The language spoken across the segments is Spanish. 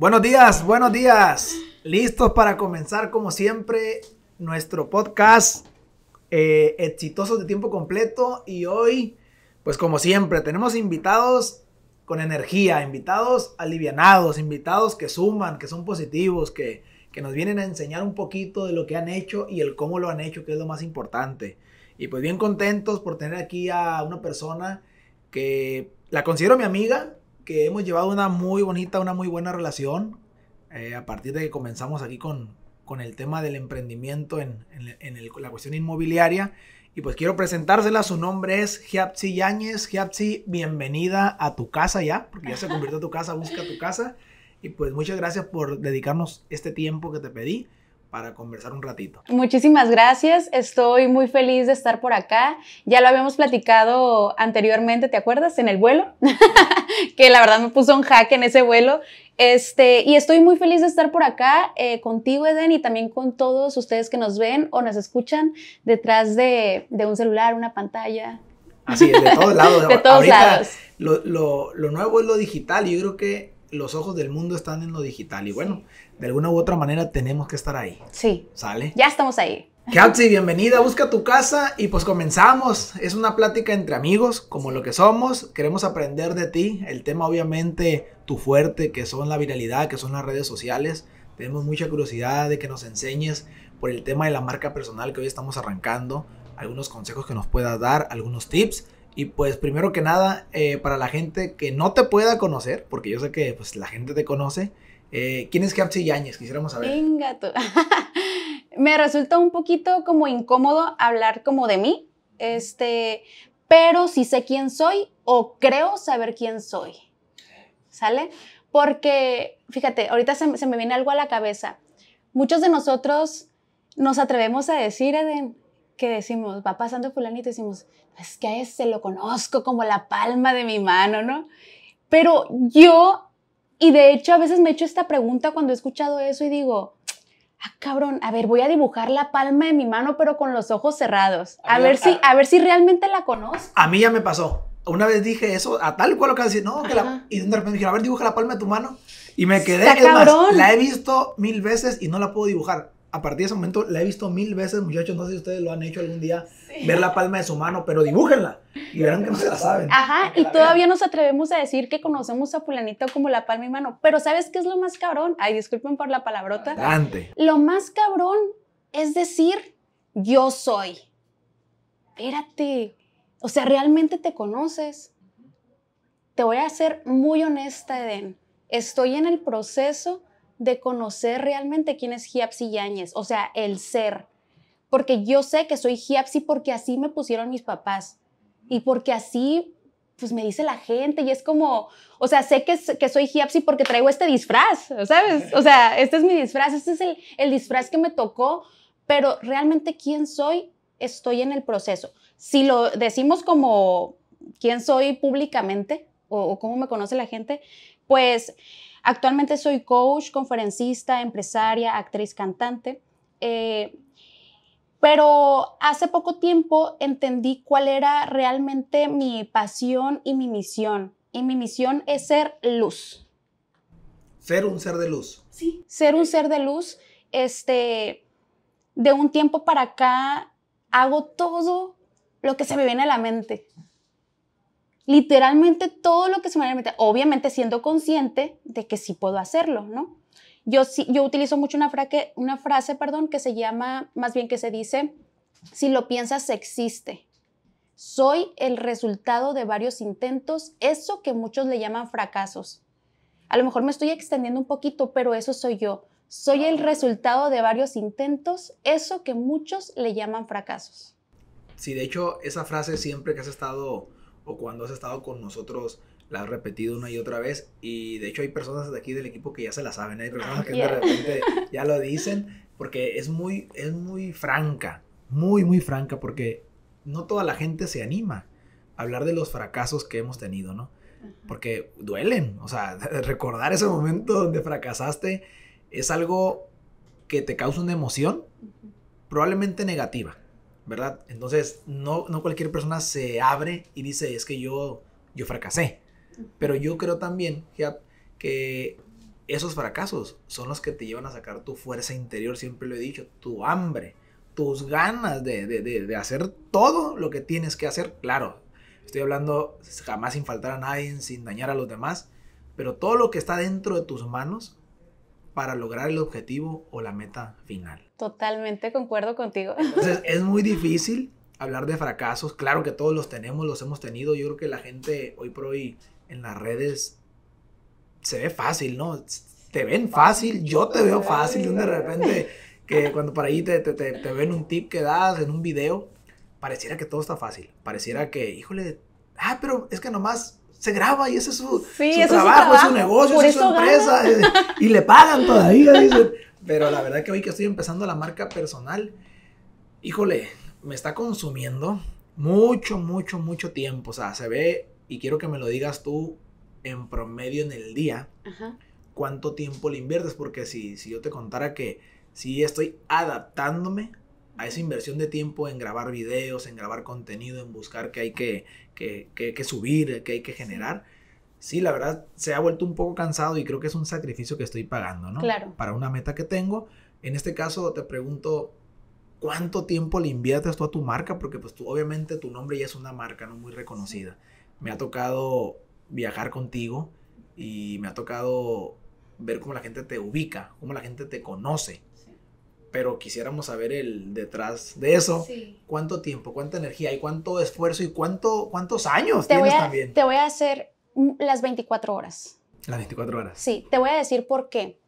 Buenos días, buenos días. Listos para comenzar, como siempre, nuestro podcast eh, exitoso de tiempo completo. Y hoy, pues como siempre, tenemos invitados con energía, invitados alivianados, invitados que suman, que son positivos, que, que nos vienen a enseñar un poquito de lo que han hecho y el cómo lo han hecho, que es lo más importante. Y pues bien contentos por tener aquí a una persona que la considero mi amiga, que hemos llevado una muy bonita, una muy buena relación. Eh, a partir de que comenzamos aquí con, con el tema del emprendimiento en, en, el, la cuestión inmobiliaria. Y pues quiero presentársela. Su nombre es Giapsi Yáñez. Giapsi, bienvenida a tu casa ya, porque ya se convirtió tu casa, busca tu casa. Y pues muchas gracias por dedicarnos este tiempo que te pedí para conversar un ratito. Muchísimas gracias, estoy muy feliz de estar por acá. Ya lo habíamos platicado anteriormente, ¿te acuerdas? En el vuelo, que la verdad me puso un hack en ese vuelo. Este, y estoy muy feliz de estar por acá eh, contigo, Eden, y también con todos ustedes que nos ven o nos escuchan detrás de, un celular, una pantalla. Así de todos lados. de todos lados. Lo, nuevo es lo digital y yo creo que los ojos del mundo están en lo digital. Y bueno, de alguna u otra manera tenemos que estar ahí. Sí. ¿Sale? Ya estamos ahí. Katsi, bienvenida, busca tu casa y pues comenzamos. Es una plática entre amigos, como lo que somos. Queremos aprender de ti. El tema obviamente tu fuerte, que son la viralidad, que son las redes sociales. Tenemos mucha curiosidad de que nos enseñes por el tema de la marca personal que hoy estamos arrancando. Algunos consejos que nos puedas dar, algunos tips. Y pues primero que nada, eh, para la gente que no te pueda conocer, porque yo sé que pues la gente te conoce, eh, ¿Quién es y Yáñez? Quisiéramos saber. Venga tú. Me resulta un poquito como incómodo hablar como de mí, este, pero sí sé quién soy o creo saber quién soy. ¿Sale? Porque, fíjate, ahorita se, me viene algo a la cabeza. Muchos de nosotros nos atrevemos a decir, Eden, que decimos, va pasando fulanito, y decimos, es que a ese lo conozco como la palma de mi mano, ¿no? Pero yo y de hecho a veces me he hecho esta pregunta cuando he escuchado eso y digo, ah, cabrón, a ver, voy a dibujar la palma de mi mano pero con los ojos cerrados. A, ver, si, a, ver si realmente la conozco. A mí ya me pasó. Una vez dije eso, a tal cual lo que decir, no, que la, y de repente me a ver, dibuja la palma de tu mano. Y me quedé, es más, la he visto mil veces y no la puedo dibujar a partir de ese momento la he visto mil veces, muchachos. No sé si ustedes lo han hecho algún día, ver la palma de su mano, pero dibújenla y verán que no se la saben. Ajá, y todavía nos atrevemos a decir que conocemos a Fulanito como la palma y mano. Pero ¿sabes qué es lo más cabrón? Ay, disculpen por la palabrota. Adelante. Lo más cabrón es decir, yo soy. Espérate. O sea, realmente te conoces. Te voy a ser muy honesta, Eden. Estoy en el proceso de conocer realmente quién es Giapsi Yáñez, o sea, el ser. Porque yo sé que soy Giapsi porque así me pusieron mis papás y porque así pues me dice la gente y es como, o sea, sé que, que soy Giapsi porque traigo este disfraz, ¿sabes? O sea, este es mi disfraz, este es el, disfraz que me tocó, pero realmente quién soy, estoy en el proceso. Si lo decimos como quién soy públicamente o cómo me conoce la gente, pues Actualmente soy coach, conferencista, empresaria, actriz, cantante. Eh, pero hace poco tiempo entendí cuál era realmente mi pasión y mi misión. Y mi misión es ser luz. Ser un ser de luz. Sí, ser un ser de luz. Este, de un tiempo para acá hago todo lo que se me viene a la mente literalmente todo lo que se me a obviamente siendo consciente de que sí puedo hacerlo, ¿no? Yo, yo utilizo mucho una, frase, una frase perdón, que se llama, más bien que se dice, si lo piensas existe. Soy el resultado de varios intentos, eso que muchos le llaman fracasos. A lo mejor me estoy extendiendo un poquito, pero eso soy yo. Soy el resultado de varios intentos, eso que muchos le llaman fracasos. Sí, de hecho, esa frase siempre que has estado o cuando has estado con nosotros la has repetido una y otra vez y de hecho hay personas de aquí del equipo que ya se la saben, hay personas que de repente ya lo dicen porque es muy es muy franca, muy muy franca porque no toda la gente se anima a hablar de los fracasos que hemos tenido, ¿no? Porque duelen, o sea, recordar ese momento donde fracasaste es algo que te causa una emoción probablemente negativa. Entonces, no, cualquier persona se abre y dice, es que yo, yo fracasé. Pero yo creo también, que esos fracasos son los que te llevan a sacar tu fuerza interior, siempre lo he dicho, tu hambre, tus ganas de, de hacer todo lo que tienes que hacer. Claro, estoy hablando jamás sin faltar a nadie, sin dañar a los demás, pero todo lo que está dentro de tus manos para lograr el objetivo o la meta final. Totalmente concuerdo contigo. Entonces, es muy difícil hablar de fracasos. Claro que todos los tenemos, los hemos tenido. Yo creo que la gente hoy por hoy en las redes se ve fácil, ¿no? Te ven fácil, yo te veo fácil. De repente, que cuando por ahí te, te ven un tip que das en un video, pareciera que todo está fácil. Pareciera que, híjole, ah, pero es que nomás se graba y ese es su, trabajo, es su negocio, es su empresa eh, y le pagan todavía. Dicen. Pero la verdad que hoy que estoy empezando la marca personal, híjole, me está consumiendo mucho, mucho, mucho tiempo. O sea, se ve, y quiero que me lo digas tú en promedio en el día, cuánto tiempo le inviertes, porque si, si yo te contara que si estoy adaptándome a esa inversión de tiempo en grabar videos, en grabar contenido, en buscar qué hay que, que, que, que subir, que hay que generar. Sí, la verdad se ha vuelto un poco cansado y creo que es un sacrificio que estoy pagando, ¿no? Claro. Para una meta que tengo. En este caso te pregunto, ¿cuánto tiempo le inviertes tú a tu marca? Porque pues tú obviamente tu nombre ya es una marca, ¿no? Muy reconocida. Me ha tocado viajar contigo y me ha tocado ver cómo la gente te ubica, cómo la gente te conoce pero quisiéramos saber el detrás de eso. ¿Cuánto tiempo, cuánta energía y cuánto esfuerzo y cuánto, cuántos años te tienes a, también? Te voy a hacer las 24 horas. Las 24 horas. Sí, te voy a decir por qué.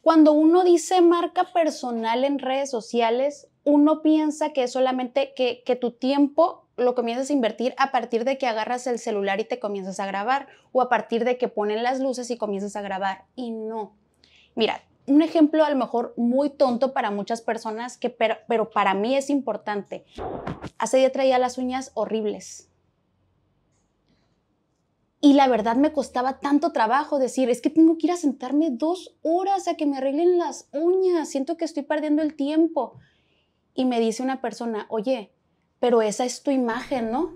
Cuando uno dice marca personal en redes sociales, uno piensa que es solamente que, que tu tiempo lo comienzas a invertir a partir de que agarras el celular y te comienzas a grabar o a partir de que ponen las luces y comienzas a grabar. Y no. Mira, un ejemplo a lo mejor muy tonto para muchas personas, que, pero, para mí es importante. Hace día traía las uñas horribles. Y la verdad me costaba tanto trabajo decir, es que tengo que ir a sentarme dos horas a que me arreglen las uñas, siento que estoy perdiendo el tiempo. Y me dice una persona, oye, pero esa es tu imagen, ¿no?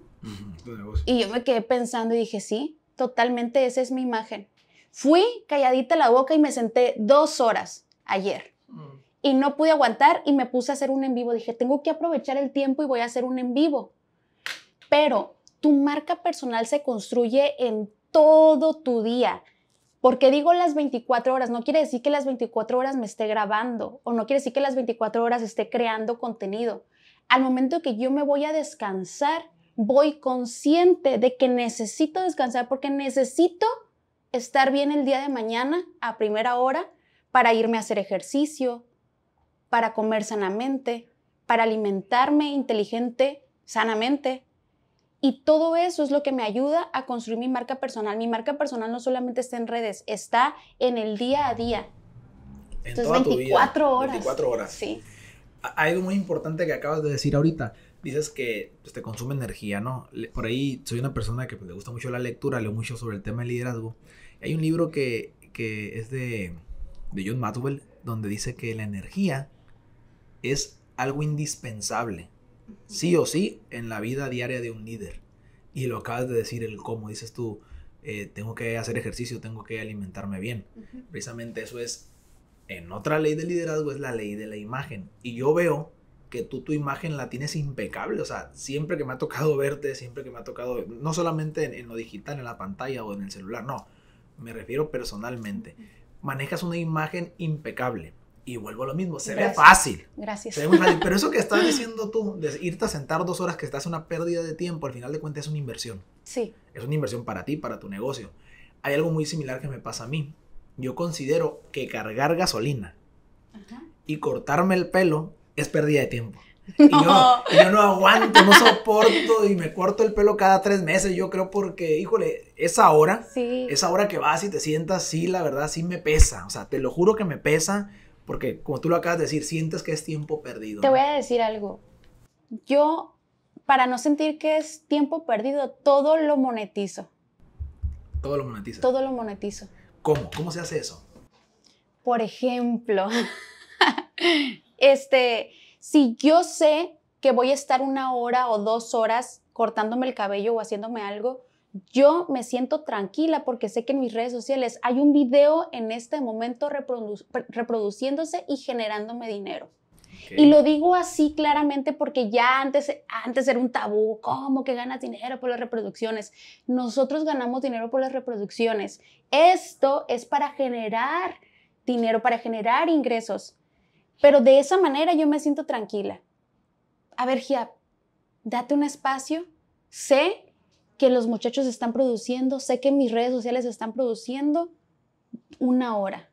y yo me quedé pensando y dije, sí, totalmente esa es mi imagen. Fui calladita la boca y me senté dos horas ayer. Mm. Y no pude aguantar y me puse a hacer un en vivo. Dije, tengo que aprovechar el tiempo y voy a hacer un en vivo. Pero tu marca personal se construye en todo tu día. Porque digo las 24 horas, no quiere decir que las 24 horas me esté grabando o no quiere decir que las 24 horas esté creando contenido. Al momento que yo me voy a descansar, voy consciente de que necesito descansar porque necesito estar bien el día de mañana a primera hora para irme a hacer ejercicio, para comer sanamente, para alimentarme inteligente, sanamente. Y todo eso es lo que me ayuda a construir mi marca personal. Mi marca personal no solamente está en redes, está en el día a día. En Entonces, 24 horas. 24 horas. Sí. Hay algo muy importante que acabas de decir ahorita. Dices que pues, te consume energía, ¿no? Por ahí soy una persona que pues, le gusta mucho la lectura, leo mucho sobre el tema del liderazgo. Hay un libro que, que es de, de John Maxwell donde dice que la energía es algo indispensable, sí o sí, en la vida diaria de un líder. Y lo acabas de decir, el cómo, dices tú, eh, tengo que hacer ejercicio, tengo que alimentarme bien. Precisamente eso es, en otra ley de liderazgo es la ley de la imagen. Y yo veo que tú tu imagen la tienes impecable, o sea, siempre que me ha tocado verte, siempre que me ha tocado, no solamente en lo digital, en la pantalla o en el celular, no, me refiero personalmente, manejas una imagen impecable. Y vuelvo a lo mismo, se ve fácil. Gracias. Pero eso que estás diciendo tú, de irte a sentar dos horas que estás una pérdida de tiempo, al final de cuentas es una inversión. Sí. Es una inversión para ti, para tu negocio. Hay algo muy similar que me pasa a mí. Yo considero que cargar gasolina y cortarme el pelo es pérdida de tiempo. Y Yo, no aguanto, no soporto y me corto el pelo cada tres meses. Yo creo porque, híjole, esa hora, esa hora que vas y te sientas, sí, la verdad, sí me pesa. O sea, te lo juro que me pesa porque, como tú lo acabas de decir, sientes que es tiempo perdido. Te voy a decir algo. Yo, para no sentir que es tiempo perdido, todo lo monetizo. Todo lo monetizo. Todo lo monetizo. ¿Cómo? ¿Cómo se hace eso? Por ejemplo, este si yo sé que voy a estar una hora o dos horas cortándome el cabello o haciéndome algo, yo me siento tranquila porque sé que en mis redes sociales hay un video en este momento reproduciéndose y generándome dinero. Y lo digo así claramente porque ya antes, antes era un tabú, ¿cómo que ganas dinero por las reproducciones? Nosotros ganamos dinero por las reproducciones. Esto es para generar dinero, para generar ingresos. Pero de esa manera yo me siento tranquila. A ver, Gia, date un espacio. Sé que los muchachos están produciendo, sé que mis redes sociales están produciendo una hora.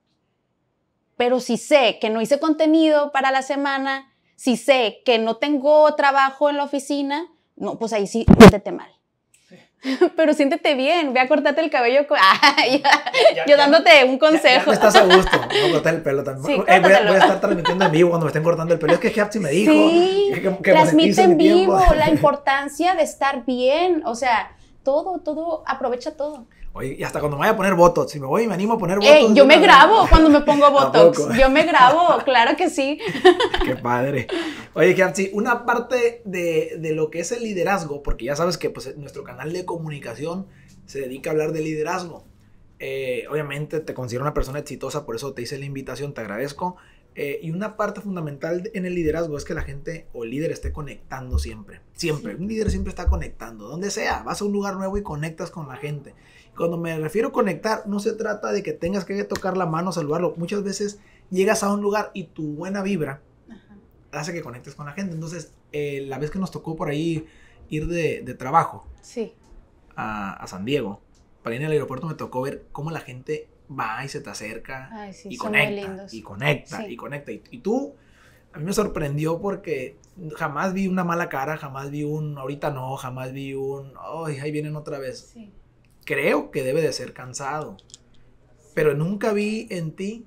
Pero si sé que no hice contenido para la semana, si sé que no tengo trabajo en la oficina, no, pues ahí sí, métete mal. pero siéntete bien, ve a cortarte el cabello. yo dándote un consejo. estás a gusto, voy a cortar el pelo también. Eh, voy, a, estar transmitiendo en vivo cuando me estén cortando el pelo. Es que Hapsi me dijo. Sí, transmite en vivo la importancia de estar bien. O sea, todo, todo, aprovecha todo. Oye, y hasta cuando me vaya a poner botox, si me voy y me animo a poner botox. yo, me grabo cuando me pongo botox. yo me grabo, claro que sí. Qué padre. Oye, Kiamchi, una parte de, lo que es el liderazgo, porque ya sabes que pues, nuestro canal de comunicación se dedica a hablar de liderazgo. Eh, obviamente te considero una persona exitosa, por eso te hice la invitación, te agradezco. Eh, y una parte fundamental en el liderazgo es que la gente o el líder esté conectando siempre. Siempre. Un líder siempre está conectando. Donde sea, vas a un lugar nuevo y conectas con la gente. Cuando me refiero a conectar, no se trata de que tengas que tocar la mano, saludarlo. Muchas veces llegas a un lugar y tu buena vibra hace que conectes con la gente. Entonces, eh, la vez que nos tocó por ahí ir de, de trabajo sí. a, a San Diego, para ir al aeropuerto me tocó ver cómo la gente va y se te acerca y, conecta, y, conecta, y conecta, y y tú, a mí me sorprendió porque jamás vi una mala cara, jamás vi un ahorita no, jamás vi un, ay, ahí vienen otra vez. Creo que debe de ser cansado, pero nunca vi en ti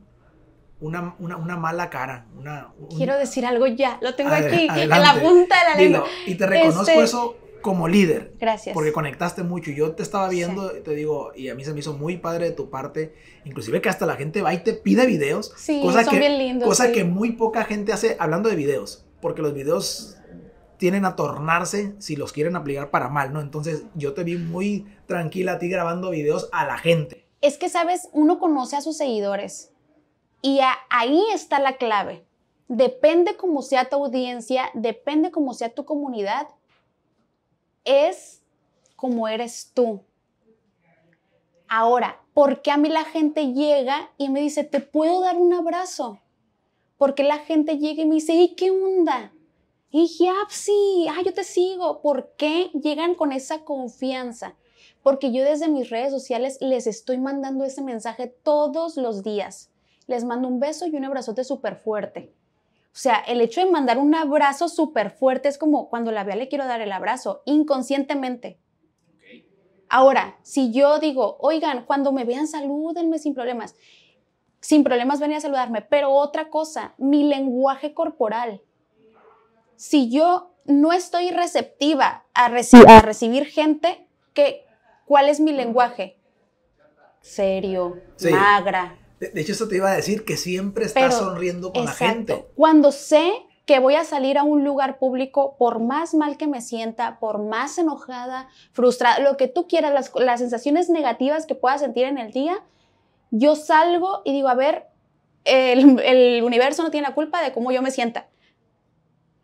una, una, una mala cara. Una, Quiero decir algo ya, lo tengo aquí, en la punta de la lengua. y te reconozco este, eso como líder. Gracias. Porque conectaste mucho. Yo te estaba viendo, Y te digo, y a mí se me hizo muy padre de tu parte. Inclusive que hasta la gente va y te pide videos. Sí, cosa son que, bien lindos. Cosa que muy poca gente hace hablando de videos. Porque los videos tienen a tornarse si los quieren aplicar para mal, ¿no? Entonces yo te vi muy tranquila a ti grabando videos a la gente. Es que, sabes, uno conoce a sus seguidores. Y ahí está la clave. Depende cómo sea tu audiencia, depende cómo sea tu comunidad, es como eres tú. Ahora, ¿por qué a mí la gente llega y me dice, te puedo dar un abrazo? ¿Por qué la gente llega y me dice, ¿y qué onda? Y ya, ah, sí, ah, yo te sigo. ¿Por qué llegan con esa confianza? Porque yo desde mis redes sociales les estoy mandando ese mensaje todos los días. Les mando un beso y un abrazote súper fuerte. O sea, el hecho de mandar un abrazo súper fuerte es como cuando la vea le quiero dar el abrazo, inconscientemente. Ahora, si yo digo, oigan, cuando me vean, salúdenme sin problemas. Sin problemas venía a saludarme. Pero otra cosa, mi lenguaje corporal. Si yo no estoy receptiva a, recibir gente, ¿qué, ¿cuál es mi lenguaje? Serio, magra, de, hecho, eso te iba a decir, que siempre estás sonriendo con la gente. Cuando sé que voy a salir a un lugar público, por más mal que me sienta, por más enojada, frustrada, lo que tú quieras, las, sensaciones negativas que puedas sentir en el día, yo salgo y digo, a ver, el, el, universo no tiene la culpa de cómo yo me sienta.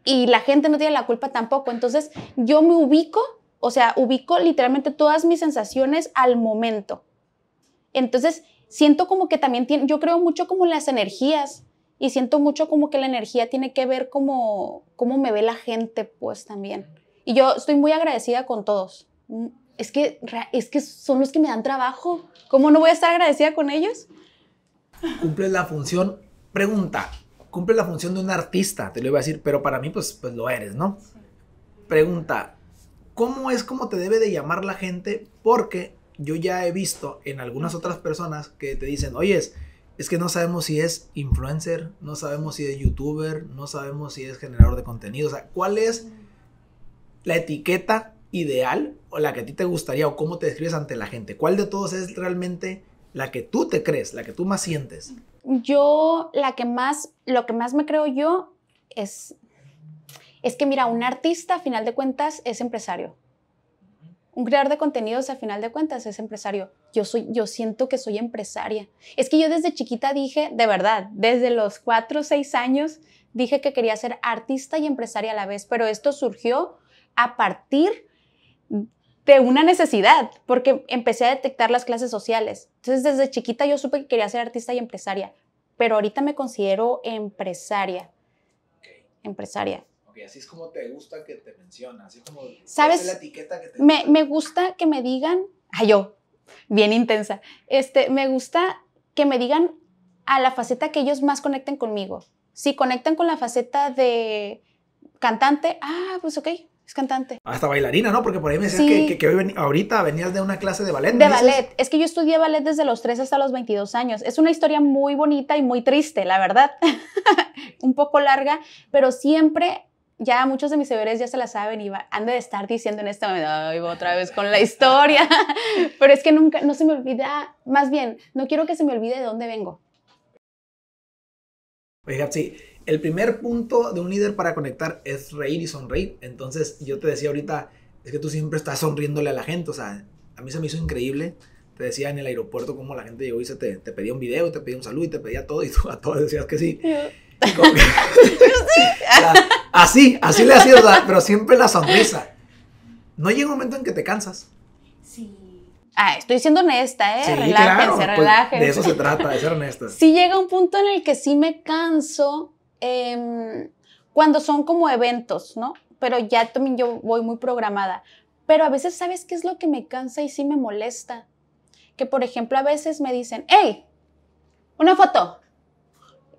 Y la gente no tiene la culpa tampoco. Entonces yo me ubico, o sea, ubico literalmente todas mis sensaciones al momento. Entonces siento como que también tiene, yo creo mucho como las energías y siento mucho como que la energía tiene que ver como cómo me ve la gente, pues también. Y yo estoy muy agradecida con todos. Mm, es que, es que son los que me dan trabajo. ¿Cómo no voy a estar agradecida con ellos? Cumple la función, pregunta, cumple la función de un artista, te lo iba a decir, pero para mí pues, pues lo eres, ¿no? Pregunta, ¿cómo es como te debe de llamar la gente? Porque yo ya he visto en algunas otras personas que te dicen, oye, es que no sabemos si es influencer, no sabemos si es youtuber, no sabemos si es generador de contenido. O sea, ¿cuál es la etiqueta ideal o la que a ti te gustaría o cómo te describes ante la gente? ¿Cuál de todos es realmente la que tú te crees, la que tú más sientes? Yo, la que más, lo que más me creo yo es, es que mira, un artista a final de cuentas es empresario. Un creador de contenidos, al final de cuentas, es empresario. Yo, soy, yo siento que soy empresaria. Es que yo desde chiquita dije, de verdad, desde los cuatro, o 6 años, dije que quería ser artista y empresaria a la vez, pero esto surgió a partir de una necesidad, porque empecé a detectar las clases sociales. Entonces, desde chiquita yo supe que quería ser artista y empresaria, pero ahorita me considero empresaria. Empresaria así es como te gusta que te mencionen así como ¿Sabes? la etiqueta que te me, gusta. me gusta que me digan, a yo, bien intensa, este, me gusta que me digan a la faceta que ellos más conecten conmigo. Si conectan con la faceta de cantante, ah, pues ok, es cantante. Hasta bailarina, ¿no? Porque por ahí me decías que, hoy ahorita venías de una clase de ballet. De ballet. Es que yo estudié ballet desde los 3 hasta los 22 años. Es una historia muy bonita y muy triste, la verdad. Un poco larga, pero siempre ya muchos de mis seguidores ya se la saben y han de estar diciendo en este momento, otra vez con la historia, pero es que nunca, no se me olvida, más bien, no quiero que se me olvide de dónde vengo. Oiga, sí, el primer punto de un líder para conectar es reír y sonreír. Entonces, yo te decía ahorita, es que tú siempre estás sonriéndole a la gente, o sea, a mí se me hizo increíble. Te decía en el aeropuerto cómo la gente llegó y te, pedía un video, te pedía un saludo y te pedía todo y tú a todos decías que sí. Yo. Así, así le ha sido, pero siempre la sonrisa. No llega un momento en que te cansas. Sí. Ah, estoy siendo honesta, ¿eh? relájense, pues, relájense. de eso se trata, de ser honesta. sí llega un punto en el que sí me canso em, cuando son como eventos, ¿no? Pero ya también yo voy muy programada. Pero a veces, ¿sabes qué es lo que me cansa y sí me molesta? Que, por ejemplo, a veces me dicen, hey, una foto.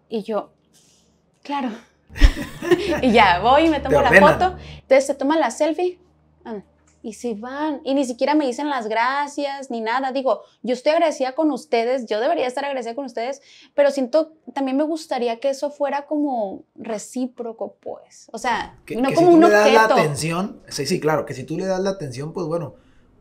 Y yo, claro. y ya, voy me tomo la foto. Entonces se toman la selfie ah, y se van. Y ni siquiera me dicen las gracias ni nada. Digo, yo estoy agradecida con ustedes, yo debería estar agradecida con ustedes, pero siento, también me gustaría que eso fuera como recíproco, pues. O sea, que, como si tú le das la atención, sí, sí, claro, que si tú le das la atención, pues bueno,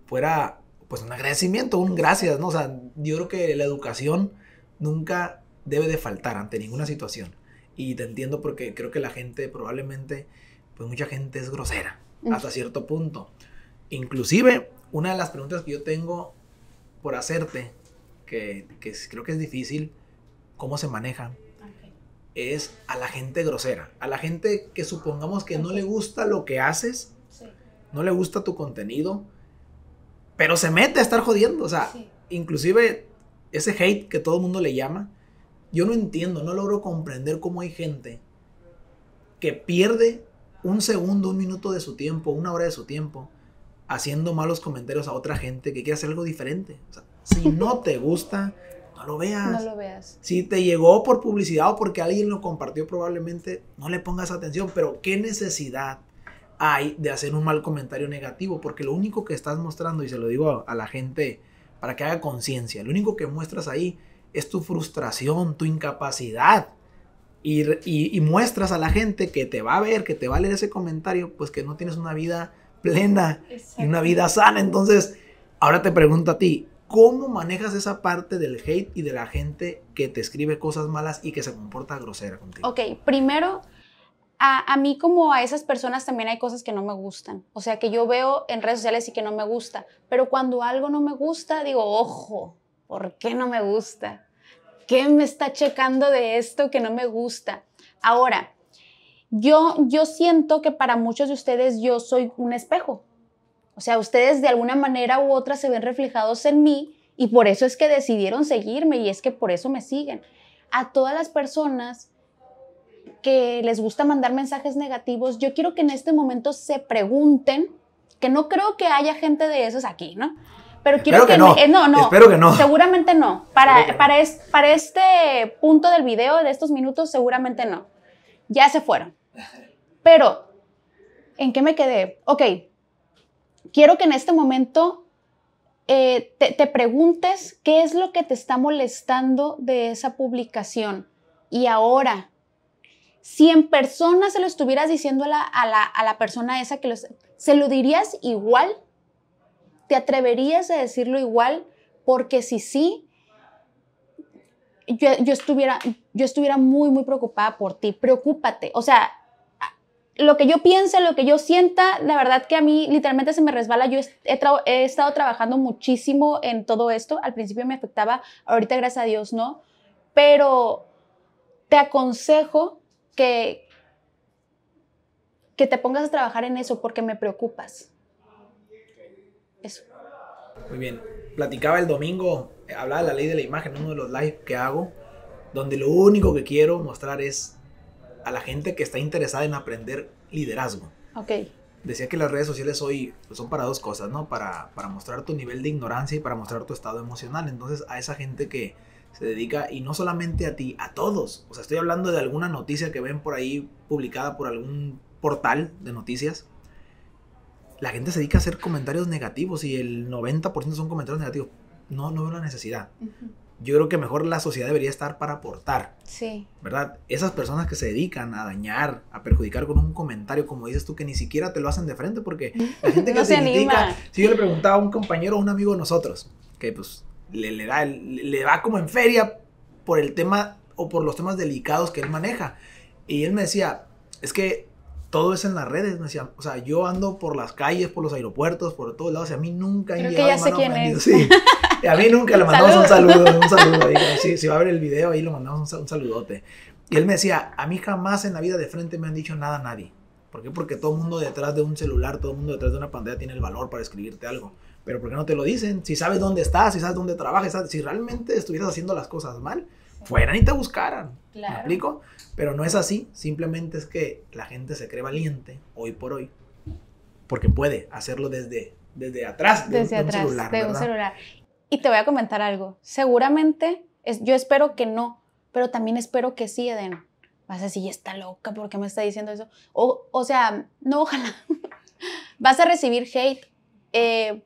fuera pues un agradecimiento, un gracias, ¿no? O sea, yo creo que la educación nunca debe de faltar ante ninguna situación. Y te entiendo porque creo que la gente probablemente, pues mucha gente es grosera hasta cierto punto. Inclusive, una de las preguntas que yo tengo por hacerte, que, creo que es difícil, ¿cómo se maneja? Es a la gente grosera, a la gente que supongamos que no le gusta lo que haces, no le gusta tu contenido, pero se mete a estar jodiendo, o sea, inclusive ese hate que todo el mundo le llama, yo no entiendo, no logro comprender cómo hay gente que pierde un segundo, un minuto de su tiempo, una hora de su tiempo, haciendo malos comentarios a otra gente que quiere hacer algo diferente. si no te gusta, no lo veas. No lo veas. Si te llegó por publicidad o porque alguien lo compartió probablemente, no le pongas atención, pero ¿qué necesidad hay de hacer un mal comentario negativo? Porque lo único que estás mostrando, y se lo digo a, a la gente para que haga conciencia, lo único que muestras ahí es tu frustración, tu incapacidad. Y, muestras a la gente que te va a ver, que te va a leer ese comentario, pues que no tienes una vida plena y una vida sana. Entonces, ahora te pregunto a ti, ¿cómo manejas esa parte del hate y de la gente que te escribe cosas malas y que se comporta grosera contigo? Ok, primero, a, a, mí como a esas personas también hay cosas que no me gustan. O sea, que yo veo en redes sociales y que no me gusta. Pero cuando algo no me gusta, digo, ojo, ¿Por qué no me gusta? ¿Qué me está checando de esto que no me gusta? Ahora, yo, yo siento que para muchos de ustedes yo soy un espejo. O sea, ustedes de alguna manera u otra se ven reflejados en mí y por eso es que decidieron seguirme y es que por eso me siguen. A todas las personas que les gusta mandar mensajes negativos, yo quiero que en este momento se pregunten, que no creo que haya gente de esos aquí, ¿no? Pero quiero que, no. Eh, no. que no. Seguramente no. Para, para este punto del video, de estos minutos, seguramente no. Ya se fueron. Pero, ¿en qué me quedé? Ok, quiero que en este momento eh, te, preguntes qué es lo que te está molestando de esa publicación. Y ahora, si en persona se lo estuvieras diciendo a la, persona esa que ¿Se lo dirías igual ¿Te atreverías a decirlo igual? Porque si sí, yo, estuviera, yo estuviera muy, muy preocupada por ti. Preocúpate. O sea, lo que yo piense, lo que yo sienta, la verdad que a mí literalmente se me resbala. Yo he, estado trabajando muchísimo en todo esto. Al principio me afectaba, ahorita gracias a Dios no. Pero te aconsejo que, que te pongas a trabajar en eso porque me preocupas. Muy bien. Platicaba el domingo, eh, hablaba de la ley de la imagen, uno de los lives que hago, donde lo único que quiero mostrar es a la gente que está interesada en aprender liderazgo. Ok. Decía que las redes sociales hoy pues, son para dos cosas, ¿no? Para, para mostrar tu nivel de ignorancia y para mostrar tu estado emocional. Entonces, a esa gente que se dedica, y no solamente a ti, a todos. O sea, estoy hablando de alguna noticia que ven por ahí publicada por algún portal de noticias la gente se dedica a hacer comentarios negativos y el 90% son comentarios negativos. No, no veo la necesidad. Yo creo que mejor la sociedad debería estar para aportar. Sí. ¿Verdad? Esas personas que se dedican a dañar, a perjudicar con un comentario, como dices tú, que ni siquiera te lo hacen de frente, porque la gente que no se, dedica. Si yo le preguntaba a un compañero o un amigo de nosotros, que pues le, le da, le va como en feria por el tema o por los temas delicados que él maneja. Y él me decía, es que todo es en las redes. me o sea, yo ando por las calles, por los aeropuertos, por todos lados. sea, a mí nunca Creo que ya sé quién es. Sí. A mí nunca le mandamos un saludo. Un saludo si va a ver el video, ahí le mandamos un, saludote. Y él me decía, a mí jamás en la vida de frente me han dicho nada a nadie. ¿Por qué? Porque todo el mundo detrás de un celular, todo el mundo detrás de una pantalla tiene el valor para escribirte algo. Pero ¿por qué no te lo dicen? Si sabes dónde estás, si sabes dónde trabajas, si realmente estuvieras haciendo las cosas mal, fueran y te buscaran. Claro. ¿Me Pero no es así, simplemente es que la gente se cree valiente hoy por hoy, porque puede hacerlo desde, desde atrás desde un, atrás, celular, de un celular. Y te voy a comentar algo, seguramente, es, yo espero que no, pero también espero que sí, Eden. Vas a decir, está loca, ¿por qué me está diciendo eso? O, sea, no, ojalá. Vas a recibir hate eh,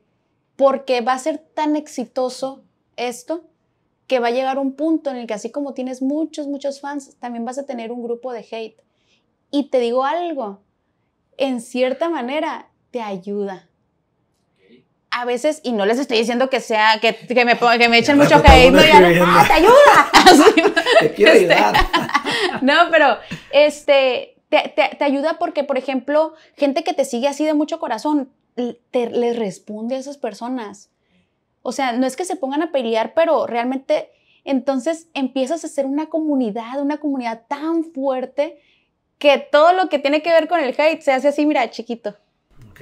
porque va a ser tan exitoso esto que va a llegar un punto en el que así como tienes muchos, muchos fans, también vas a tener un grupo de hate. Y te digo algo, en cierta manera te ayuda. A veces, y no les estoy diciendo que sea, que, me, que me, echen mucho hate, no, ah, te ayuda. te quiero este, ayudar. no, pero este, te, ayuda porque, por ejemplo, gente que te sigue así de mucho corazón, les responde a esas personas. O sea, no es que se pongan a pelear, pero realmente entonces empiezas a ser una comunidad, una comunidad tan fuerte que todo lo que tiene que ver con el hate se hace así, mira, chiquito. Ok.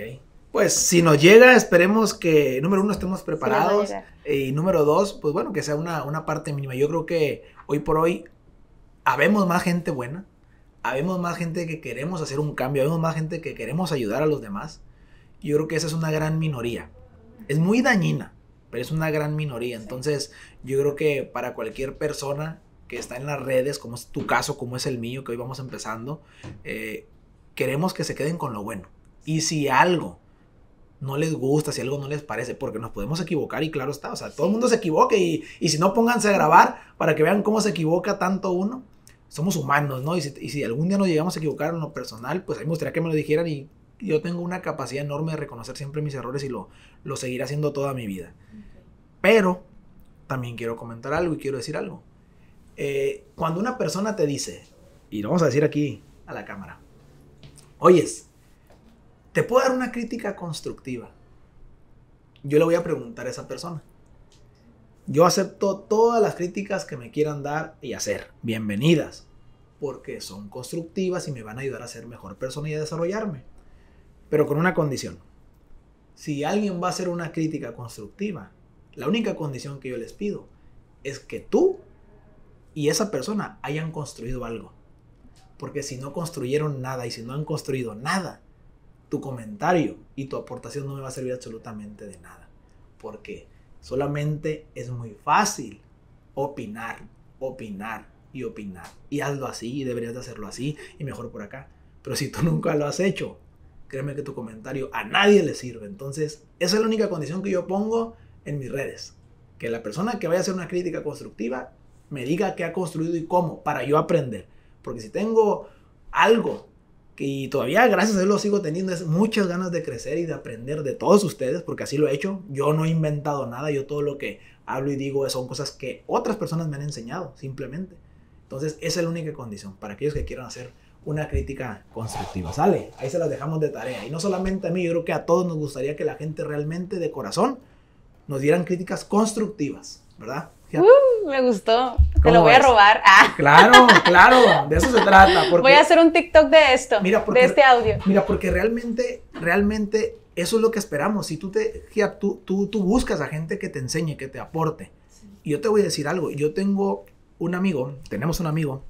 Pues si nos llega, esperemos que, número uno, estemos preparados. y número dos, pues bueno, que sea una, una parte mínima. Yo creo que hoy por hoy habemos más gente buena, habemos más gente que queremos hacer un cambio, habemos más gente que queremos ayudar a los demás. Yo creo que esa es una gran minoría. Es muy dañina pero es una gran minoría. Entonces, yo creo que para cualquier persona que está en las redes, como es tu caso, como es el mío, que hoy vamos empezando, eh, queremos que se queden con lo bueno. Y si algo no les gusta, si algo no les parece, porque nos podemos equivocar y claro está, o sea, todo el mundo se equivoque y, si no pónganse a grabar para que vean cómo se equivoca tanto uno. Somos humanos, ¿no? Y si, y si algún día nos llegamos a equivocar en lo personal, pues a mí me gustaría que me lo dijeran y yo tengo una capacidad enorme de reconocer siempre mis errores y lo, lo seguiré haciendo toda mi vida. Pero también quiero comentar algo y quiero decir algo. Eh, cuando una persona te dice, y lo vamos a decir aquí a la cámara, oyes, te puedo dar una crítica constructiva. Yo le voy a preguntar a esa persona. Yo acepto todas las críticas que me quieran dar y hacer. Bienvenidas. Porque son constructivas y me van a ayudar a ser mejor persona y a desarrollarme pero con una condición. Si alguien va a hacer una crítica constructiva, la única condición que yo les pido es que tú y esa persona hayan construido algo. Porque si no construyeron nada y si no han construido nada, tu comentario y tu aportación no me va a servir absolutamente de nada. Porque solamente es muy fácil opinar, opinar y opinar. Y hazlo así y deberías de hacerlo así y mejor por acá. Pero si tú nunca lo has hecho, créeme que tu comentario a nadie le sirve. Entonces, esa es la única condición que yo pongo en mis redes. Que la persona que vaya a hacer una crítica constructiva me diga qué ha construido y cómo, para yo aprender. Porque si tengo algo y todavía gracias a Dios lo sigo teniendo, es muchas ganas de crecer y de aprender de todos ustedes, porque así lo he hecho. Yo no he inventado nada, yo todo lo que hablo y digo son cosas que otras personas me han enseñado, simplemente. Entonces, esa es la única condición para aquellos que quieran hacer una crítica constructiva. Sale, ahí se las dejamos de tarea. Y no solamente a mí, yo creo que a todos nos gustaría que la gente realmente de corazón nos dieran críticas constructivas, ¿verdad? Uh, me gustó. Te lo voy a robar. Ah. Claro, claro, de eso se trata. voy a hacer un TikTok de esto, mira de este audio. Mira, porque realmente, realmente eso es lo que esperamos. Si tú te, tú, tú, tú buscas a gente que te enseñe, que te aporte. Y yo te voy a decir algo. Yo tengo un amigo, tenemos un amigo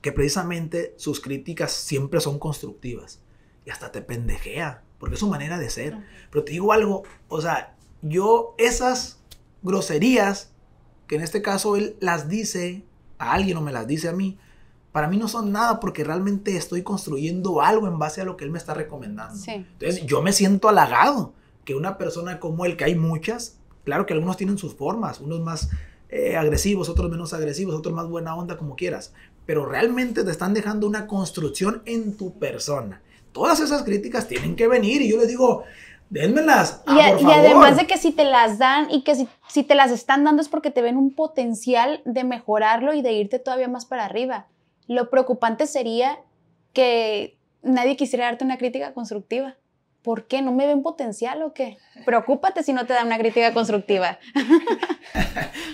que precisamente sus críticas siempre son constructivas y hasta te pendejea, porque es su manera de ser. Pero te digo algo, o sea, yo esas groserías, que en este caso él las dice a alguien o me las dice a mí, para mí no son nada porque realmente estoy construyendo algo en base a lo que él me está recomendando. Entonces yo me siento halagado que una persona como él, que hay muchas, claro que algunos tienen sus formas, unos más eh, agresivos, otros menos agresivos, otros más buena onda, como quieras, pero realmente te están dejando una construcción en tu persona. Todas esas críticas tienen que venir y yo les digo, Dénmelas. y, ah, por favor. y, además de que si te las dan y que si, si, te las están dando es porque te ven un potencial de mejorarlo y de irte todavía más para arriba. Lo preocupante sería que nadie quisiera darte una crítica constructiva. ¿Por qué? ¿No me ven potencial o qué? Preocúpate si no te da una crítica constructiva.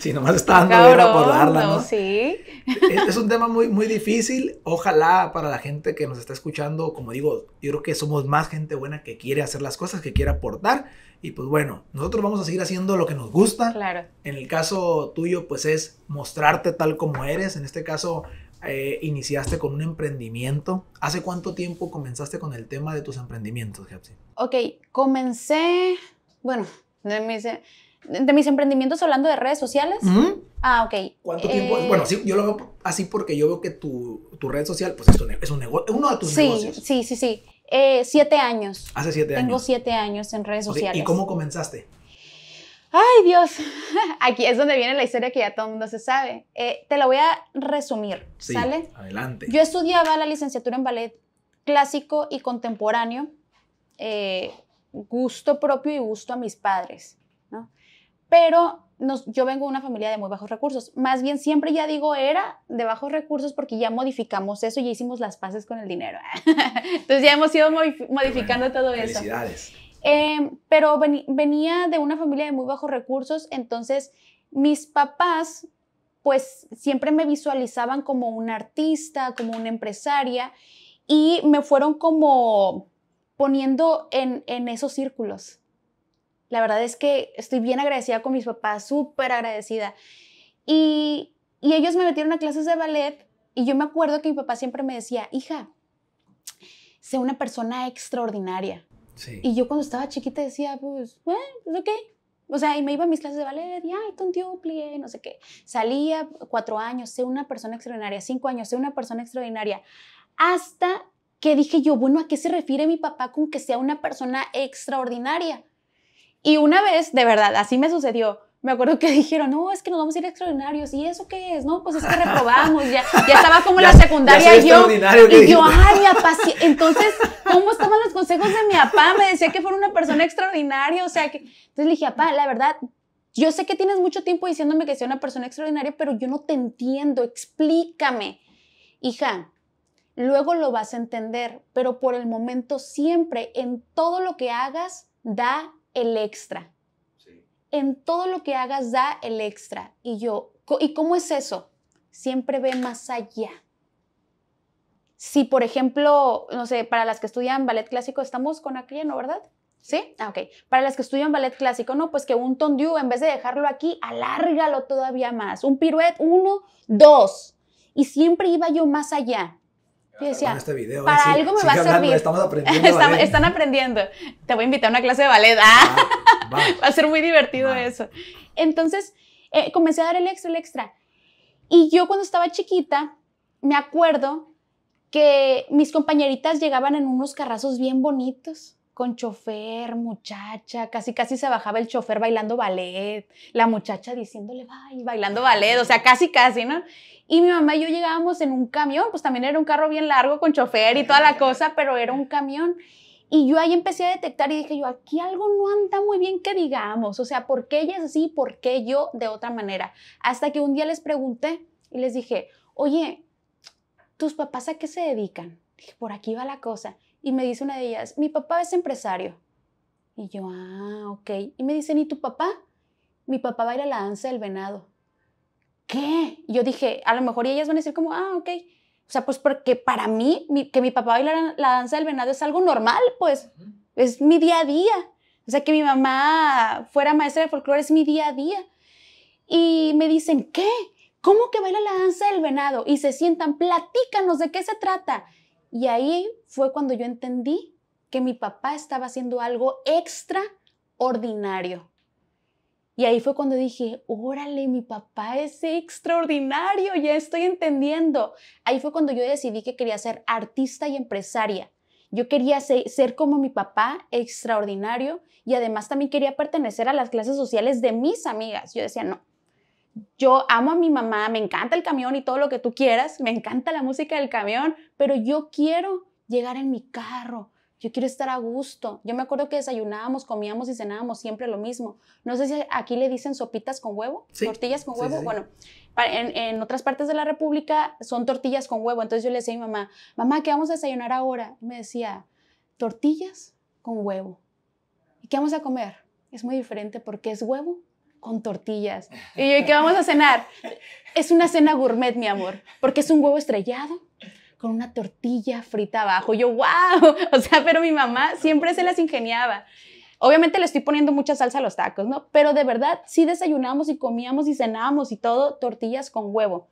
si nomás está dando por darla, ¿no? Sí. Este es un tema muy, muy difícil. Ojalá para la gente que nos está escuchando, como digo, yo creo que somos más gente buena que quiere hacer las cosas, que quiere aportar. Y pues bueno, nosotros vamos a seguir haciendo lo que nos gusta. Claro. En el caso tuyo, pues es mostrarte tal como eres. En este caso, eh, iniciaste con un emprendimiento. ¿Hace cuánto tiempo comenzaste con el tema de tus emprendimientos, Gepsi? Ok, comencé, bueno, de mis, mis emprendimientos hablando de redes sociales. ¿Mm? Ah, ok. ¿Cuánto tiempo? Eh, bueno, yo lo veo así porque yo veo que tu, tu red social pues es, es un negocio, uno de tus sí, negocios. Sí, sí, sí. Eh, siete años. Hace siete años. Tengo siete años en redes sociales. ¿Y cómo comenzaste? Ay Dios, aquí es donde viene la historia que ya todo el mundo se sabe. Eh, te la voy a resumir, ¿sale? Adelante. Yo estudiaba la licenciatura en ballet clásico y contemporáneo, eh, gusto propio y gusto a mis padres, ¿no? Pero nos, yo vengo de una familia de muy bajos recursos. Más bien siempre ya digo era de bajos recursos porque ya modificamos eso, ya hicimos las paces con el dinero. Entonces ya hemos ido modificando todo eso. Em, pero venía de una familia de muy bajos recursos, entonces mis papás pues siempre me visualizaban como una artista, como una empresaria y me fueron como poniendo en, esos círculos. La verdad es que estoy bien agradecida con mis papás, súper agradecida. y ellos me metieron a clases de ballet y yo me acuerdo que mi papá siempre me decía, hija, sé una persona extraordinaria. Y yo cuando estaba chiquita decía, pues, bueno, pues, ok. O sea, y me iba a mis clases de ballet, y ay, plié, no sé qué. Salía cuatro años, sé una persona extraordinaria, cinco años, sé una persona extraordinaria. Hasta que dije yo, bueno, ¿a qué se refiere mi papá con que sea una persona extraordinaria? Y una vez, de verdad, así me sucedió, me acuerdo que dijeron, no, es que nos vamos a ir extraordinarios. ¿Y eso qué es? No, pues es que reprobamos. Ya, ya estaba como en la secundaria yo. Y yo, ay, mi papá. Entonces, ¿cómo estaban los consejos de mi papá? Me decía que fuera una persona extraordinaria. O sea, que. Entonces le dije, papá, la verdad, yo sé que tienes mucho tiempo diciéndome que sea una persona extraordinaria, pero yo no te entiendo. Explícame. Hija, luego lo vas a entender, pero por el momento siempre, en todo lo que hagas, da el extra en todo lo que hagas da el extra. Y yo, ¿y cómo es eso? Siempre ve más allá. Si, por ejemplo, no sé, para las que estudian ballet clásico, estamos con ¿no, ¿verdad? ¿Sí? Ah, ok. Para las que estudian ballet clásico, no, pues que un tendu, en vez de dejarlo aquí, alárgalo todavía más. Un piruet, uno, dos. Y siempre iba yo más allá. Yo decía, este para, algo me va a servir. Estamos están aprendiendo. Te voy a invitar a una clase de ballet. Ah, ah, va, a ser muy divertido eso. Entonces, eh, comencé a dar el extra, el extra. Y yo cuando estaba chiquita, me acuerdo que mis compañeritas llegaban en unos carrazos bien bonitos, con chofer, muchacha, casi casi se bajaba el chofer bailando ballet, la muchacha diciéndole, Ay, bailando ballet, o sea, casi casi, ¿no? Y mi mamá y yo llegábamos en un camión, pues también era un carro bien largo con chofer y toda la cosa, pero era un camión. Y yo ahí empecé a detectar y dije yo, aquí algo no anda muy bien que digamos, o sea, ¿por qué ella es así? ¿Por qué yo de otra manera? Hasta que un día les pregunté y les dije, oye, ¿tus papás a qué se dedican? Dije, por aquí va la cosa. Y me dice una de ellas, mi papá es empresario. Y yo, ah, ok. Y me dice, ¿y tu papá? Mi papá va ir a la danza del venado. ¿qué? yo dije, a lo mejor ellas van a decir como, ah, ok. O sea, pues porque para mí, que mi papá bailara la danza del venado es algo normal, pues. Es mi día a día. O sea, que mi mamá fuera maestra de folclore es mi día a día. Y me dicen, ¿qué? ¿Cómo que baila la danza del venado? Y se sientan, platícanos de qué se trata. Y ahí fue cuando yo entendí que mi papá estaba haciendo algo extraordinario y ahí fue cuando dije, órale, mi papá es extraordinario, ya estoy entendiendo. Ahí fue cuando yo decidí que quería ser artista y empresaria. Yo quería ser, como mi papá, extraordinario, y además también quería pertenecer a las clases sociales de mis amigas. Yo decía, no, yo amo a mi mamá, me encanta el camión y todo lo que tú quieras, me encanta la música del camión, pero yo quiero llegar en mi carro, yo quiero estar a gusto. Yo me acuerdo que desayunábamos, comíamos y cenábamos siempre lo mismo. No sé si aquí le dicen sopitas con huevo, tortillas con huevo. bueno, en, otras partes de la República son tortillas con huevo. Entonces yo le decía a mi mamá, mamá, ¿qué vamos a desayunar ahora? Y me decía, tortillas con huevo. ¿Y qué vamos a comer? Es muy diferente porque es huevo con tortillas. ¿Y yo, qué vamos a cenar? Es una cena gourmet, mi amor, porque es un huevo estrellado, con una tortilla frita abajo. Yo, wow, o sea, pero mi mamá siempre se las ingeniaba. Obviamente le estoy poniendo mucha salsa a los tacos, ¿no? Pero de verdad sí desayunamos y comíamos y cenábamos y todo tortillas con huevo.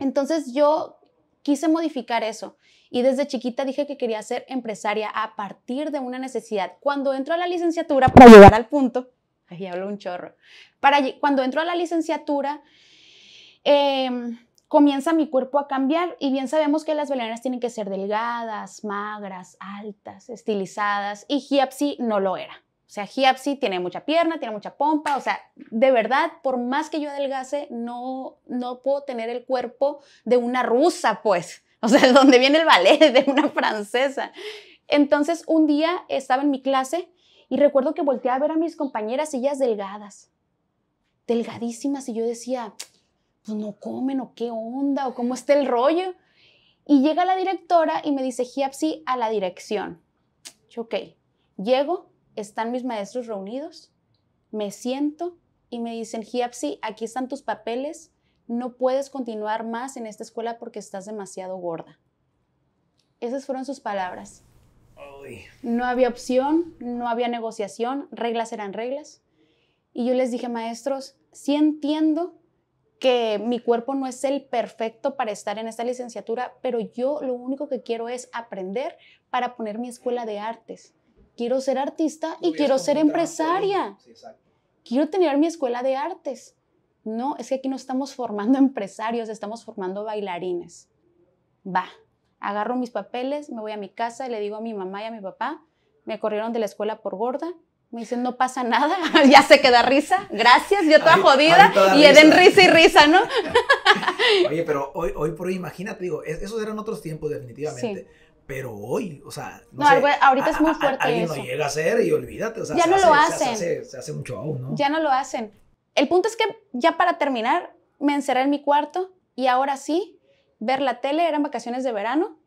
Entonces yo quise modificar eso y desde chiquita dije que quería ser empresaria a partir de una necesidad. Cuando entro a la licenciatura, para llegar al punto, ahí hablo un chorro, para, cuando entro a la licenciatura, eh, comienza mi cuerpo a cambiar y bien sabemos que las bailarinas tienen que ser delgadas, magras, altas, estilizadas y Giapsi no lo era. O sea, Giapsi tiene mucha pierna, tiene mucha pompa, o sea, de verdad, por más que yo adelgase, no, no puedo tener el cuerpo de una rusa, pues. O sea, donde viene el ballet de una francesa. Entonces, un día estaba en mi clase y recuerdo que volteé a ver a mis compañeras, ellas delgadas, delgadísimas, y yo decía, pues no comen o qué onda o cómo está el rollo. Y llega la directora y me dice, Giapsi, a la dirección. Yo, ok, llego, están mis maestros reunidos, me siento y me dicen, Giapsi, aquí están tus papeles, no puedes continuar más en esta escuela porque estás demasiado gorda. Esas fueron sus palabras. No había opción, no había negociación, reglas eran reglas. Y yo les dije, maestros, sí entiendo que mi cuerpo no es el perfecto para estar en esta licenciatura, pero yo lo único que quiero es aprender para poner mi escuela de artes. Quiero ser artista y quiero ser empresaria. quiero tener mi escuela de artes. No, es que aquí no estamos formando empresarios, estamos formando bailarines. Va, agarro mis papeles, me voy a mi casa, y le digo a mi mamá y a mi papá, me corrieron de la escuela por gorda, me dicen, no pasa nada, ya se queda risa, gracias, yo toda jodida, y Eden risa. risa y risa, ¿no? Oye, pero hoy, hoy por hoy, imagínate, digo, esos eran otros tiempos definitivamente. Pero hoy, o sea, no, ahorita es muy fuerte. alguien no llega a hacer y olvídate, o sea, ya no hace, lo hacen. Se hace, mucho aún, ¿no? Ya no lo hacen. El punto es que ya para terminar, me encerré en mi cuarto y ahora sí, ver la tele, eran vacaciones de verano,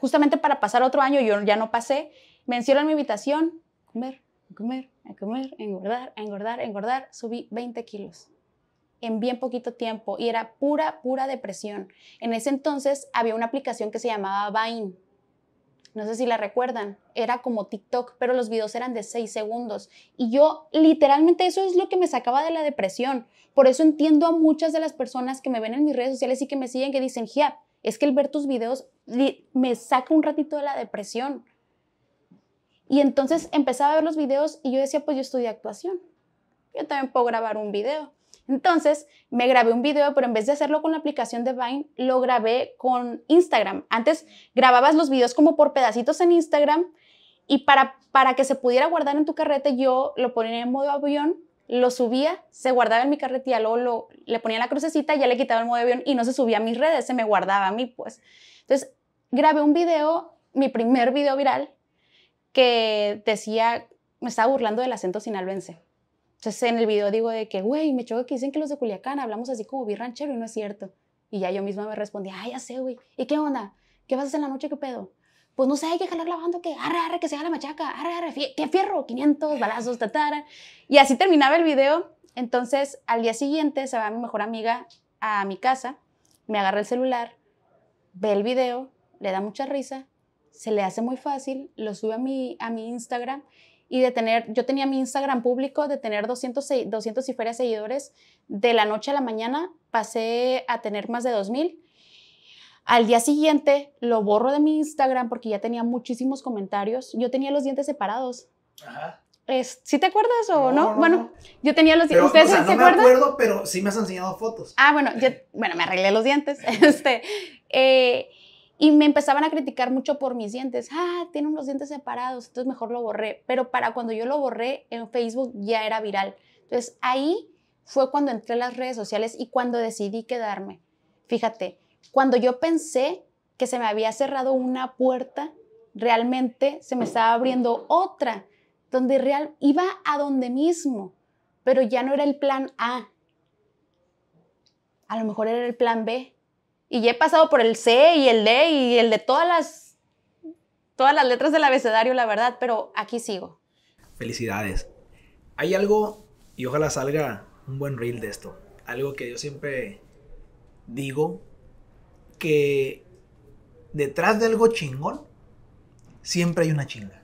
justamente para pasar otro año, yo ya no pasé, me encierro en mi habitación, comer, a comer, a comer, engordar, a engordar, engordar, subí 20 kilos en bien poquito tiempo y era pura, pura depresión. En ese entonces había una aplicación que se llamaba Vine. No sé si la recuerdan, era como TikTok, pero los videos eran de 6 segundos. Y yo literalmente eso es lo que me sacaba de la depresión. Por eso entiendo a muchas de las personas que me ven en mis redes sociales y que me siguen que dicen, Gia, es que el ver tus videos me saca un ratito de la depresión. Y entonces empezaba a ver los videos y yo decía, pues yo estudié actuación. Yo también puedo grabar un video. Entonces me grabé un video, pero en vez de hacerlo con la aplicación de Vine, lo grabé con Instagram. Antes grababas los videos como por pedacitos en Instagram y para, para que se pudiera guardar en tu carrete, yo lo ponía en modo avión, lo subía, se guardaba en mi carrete y luego lo, le ponía la crucecita, ya le quitaba el modo avión y no se subía a mis redes, se me guardaba a mí, pues. Entonces grabé un video, mi primer video viral, que decía, me estaba burlando del acento sinaloense. Entonces en el video digo de que, güey, me choca que dicen que los de Culiacán hablamos así como birranchero y no es cierto. Y ya yo misma me respondía, ay, ya sé, güey. ¿Y qué onda? ¿Qué vas a hacer en la noche? ¿Qué pedo? Pues no sé, hay que jalar la banda, que arre, arre, que se haga la machaca, arre, arre, ¿qué fierro, 500 balazos, tatara. Y así terminaba el video. Entonces al día siguiente se va mi mejor amiga a mi casa, me agarra el celular, ve el video, le da mucha risa se le hace muy fácil, lo sube a mi, a mi Instagram y de tener, yo tenía mi Instagram público, de tener 200, 200 y ferias seguidores, de la noche a la mañana pasé a tener más de 2000. Al día siguiente lo borro de mi Instagram porque ya tenía muchísimos comentarios. Yo tenía los dientes separados. Ajá. Es, ¿Sí te acuerdas o no? bueno, yo tenía los dientes. separados no me acuerdo, pero sí me has enseñado fotos. Ah, bueno, yo, bueno, me arreglé los dientes. este, eh, y me empezaban a criticar mucho por mis dientes. Ah, tiene unos dientes separados, entonces mejor lo borré. Pero para cuando yo lo borré en Facebook ya era viral. Entonces ahí fue cuando entré a las redes sociales y cuando decidí quedarme. Fíjate, cuando yo pensé que se me había cerrado una puerta, realmente se me estaba abriendo otra, donde real iba a donde mismo, pero ya no era el plan A. A lo mejor era el plan B, y ya he pasado por el C y el D y el de todas las, todas las letras del abecedario, la verdad, pero aquí sigo. Felicidades. Hay algo, y ojalá salga un buen reel de esto, algo que yo siempre digo, que detrás de algo chingón, siempre hay una chinga.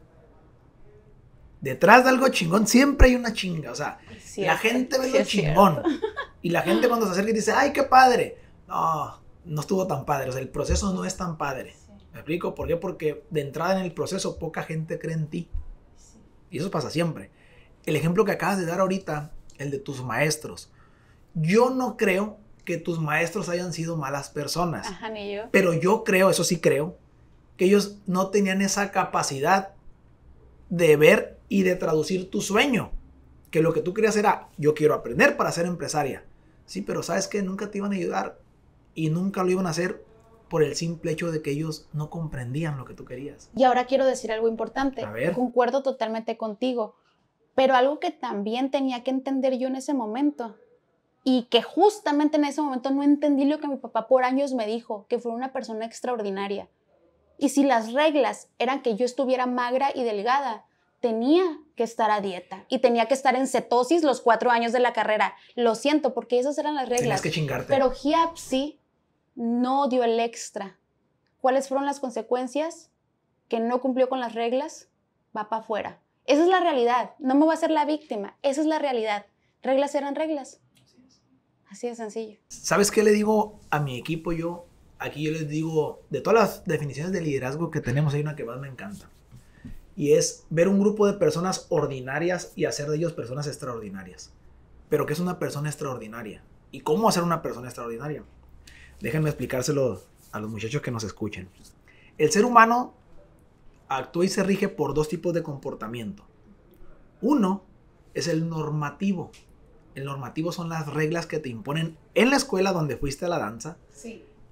Detrás de algo chingón, siempre hay una chinga. O sea, la gente ve chingón. Y la gente cuando se acerca y dice, ay, qué padre. No, no estuvo tan padre, o sea, el proceso no es tan padre. ¿Me explico? ¿Por qué? Porque de entrada en el proceso poca gente cree en ti. Y eso pasa siempre. El ejemplo que acabas de dar ahorita, el de tus maestros. Yo no creo que tus maestros hayan sido malas personas. Ajá, ni yo. Pero yo creo, eso sí creo, que ellos no tenían esa capacidad de ver y de traducir tu sueño. Que lo que tú querías era, yo quiero aprender para ser empresaria. Sí, pero sabes que nunca te iban a ayudar y nunca lo iban a hacer por el simple hecho de que ellos no comprendían lo que tú querías. Y ahora quiero decir algo importante. A ver. Concuerdo totalmente contigo, pero algo que también tenía que entender yo en ese momento y que justamente en ese momento no entendí lo que mi papá por años me dijo, que fue una persona extraordinaria. Y si las reglas eran que yo estuviera magra y delgada, tenía que estar a dieta y tenía que estar en cetosis los cuatro años de la carrera. Lo siento, porque esas eran las reglas. que chingarte. Pero sí no dio el extra. ¿Cuáles fueron las consecuencias? Que no cumplió con las reglas, va para afuera. Esa es la realidad. No me voy a ser la víctima. Esa es la realidad. Reglas eran reglas. Así de sencillo. ¿Sabes qué le digo a mi equipo yo? Aquí yo les digo, de todas las definiciones de liderazgo que tenemos, hay una que más me encanta. Y es ver un grupo de personas ordinarias y hacer de ellos personas extraordinarias. Pero ¿qué es una persona extraordinaria? ¿Y cómo hacer una persona extraordinaria? Déjenme explicárselo a los muchachos que nos escuchen. El ser humano actúa y se rige por dos tipos de comportamiento. Uno es el normativo. El normativo son las reglas que te imponen en la escuela donde fuiste a la danza,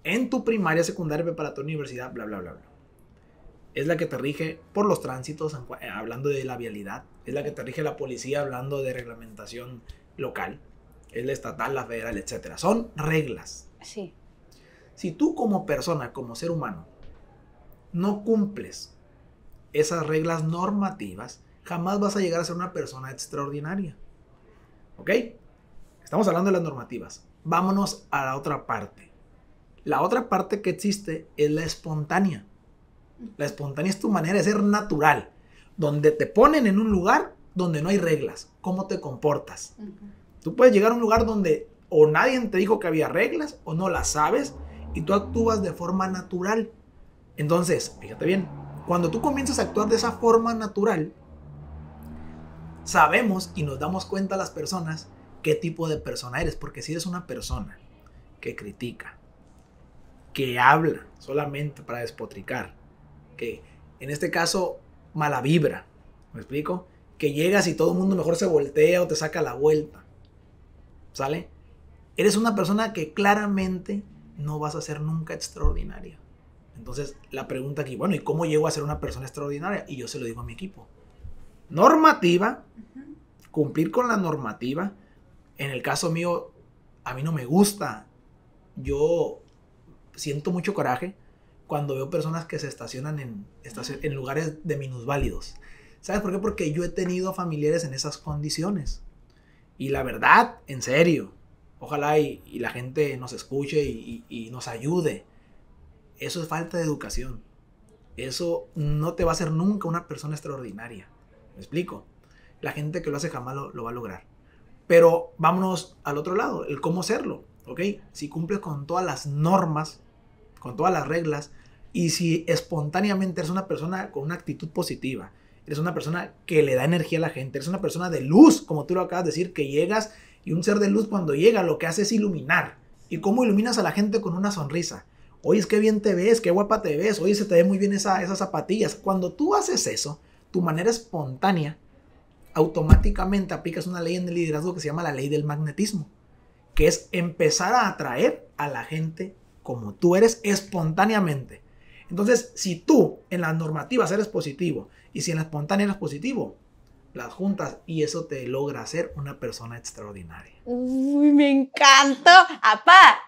en tu primaria, secundaria, preparatoria, universidad, bla, bla, bla, bla. Es la que te rige por los tránsitos, hablando de la vialidad. Es la que te rige la policía, hablando de reglamentación local. Es la estatal, la federal, etc. Son reglas. Sí. Si tú como persona, como ser humano, no cumples esas reglas normativas, jamás vas a llegar a ser una persona extraordinaria. ¿Ok? Estamos hablando de las normativas. Vámonos a la otra parte. La otra parte que existe es la espontánea. La espontánea es tu manera de ser natural, donde te ponen en un lugar donde no hay reglas, cómo te comportas. Tú puedes llegar a un lugar donde o nadie te dijo que había reglas o no las sabes y tú actúas de forma natural. Entonces, fíjate bien, cuando tú comienzas a actuar de esa forma natural, sabemos y nos damos cuenta las personas qué tipo de persona eres, porque si eres una persona que critica, que habla solamente para despotricar, que en este caso mala vibra, ¿me explico? Que llegas y todo el mundo mejor se voltea o te saca la vuelta, ¿sale? Eres una persona que claramente no vas a ser nunca extraordinaria. Entonces, la pregunta aquí, bueno, ¿y cómo llego a ser una persona extraordinaria? Y yo se lo digo a mi equipo. Normativa, cumplir con la normativa. En el caso mío, a mí no me gusta. Yo siento mucho coraje cuando veo personas que se estacionan en, en lugares de minusválidos. ¿Sabes por qué? Porque yo he tenido familiares en esas condiciones. Y la verdad, en serio, Ojalá y, la gente nos escuche y, nos ayude. Eso es falta de educación. Eso no te va a hacer nunca una persona extraordinaria. ¿Me explico? La gente que lo hace jamás lo, va a lograr. Pero vámonos al otro lado, el cómo hacerlo. ¿Ok? Si cumples con todas las normas, con todas las reglas, y si espontáneamente eres una persona con una actitud positiva, eres una persona que le da energía a la gente, eres una persona de luz, como tú lo acabas de decir, que llegas y un ser de luz cuando llega lo que hace es iluminar. ¿Y cómo iluminas a la gente con una sonrisa? Oye, es que bien te ves, qué guapa te ves, oye, se te ven muy bien esa, esas zapatillas. Cuando tú haces eso, tu manera espontánea, automáticamente aplicas una ley en el liderazgo que se llama la ley del magnetismo, que es empezar a atraer a la gente como tú eres espontáneamente. Entonces, si tú en las normativas eres positivo y si en la espontánea eres positivo, las juntas y eso te logra ser una persona extraordinaria. Uy, me encantó, ¡Apa!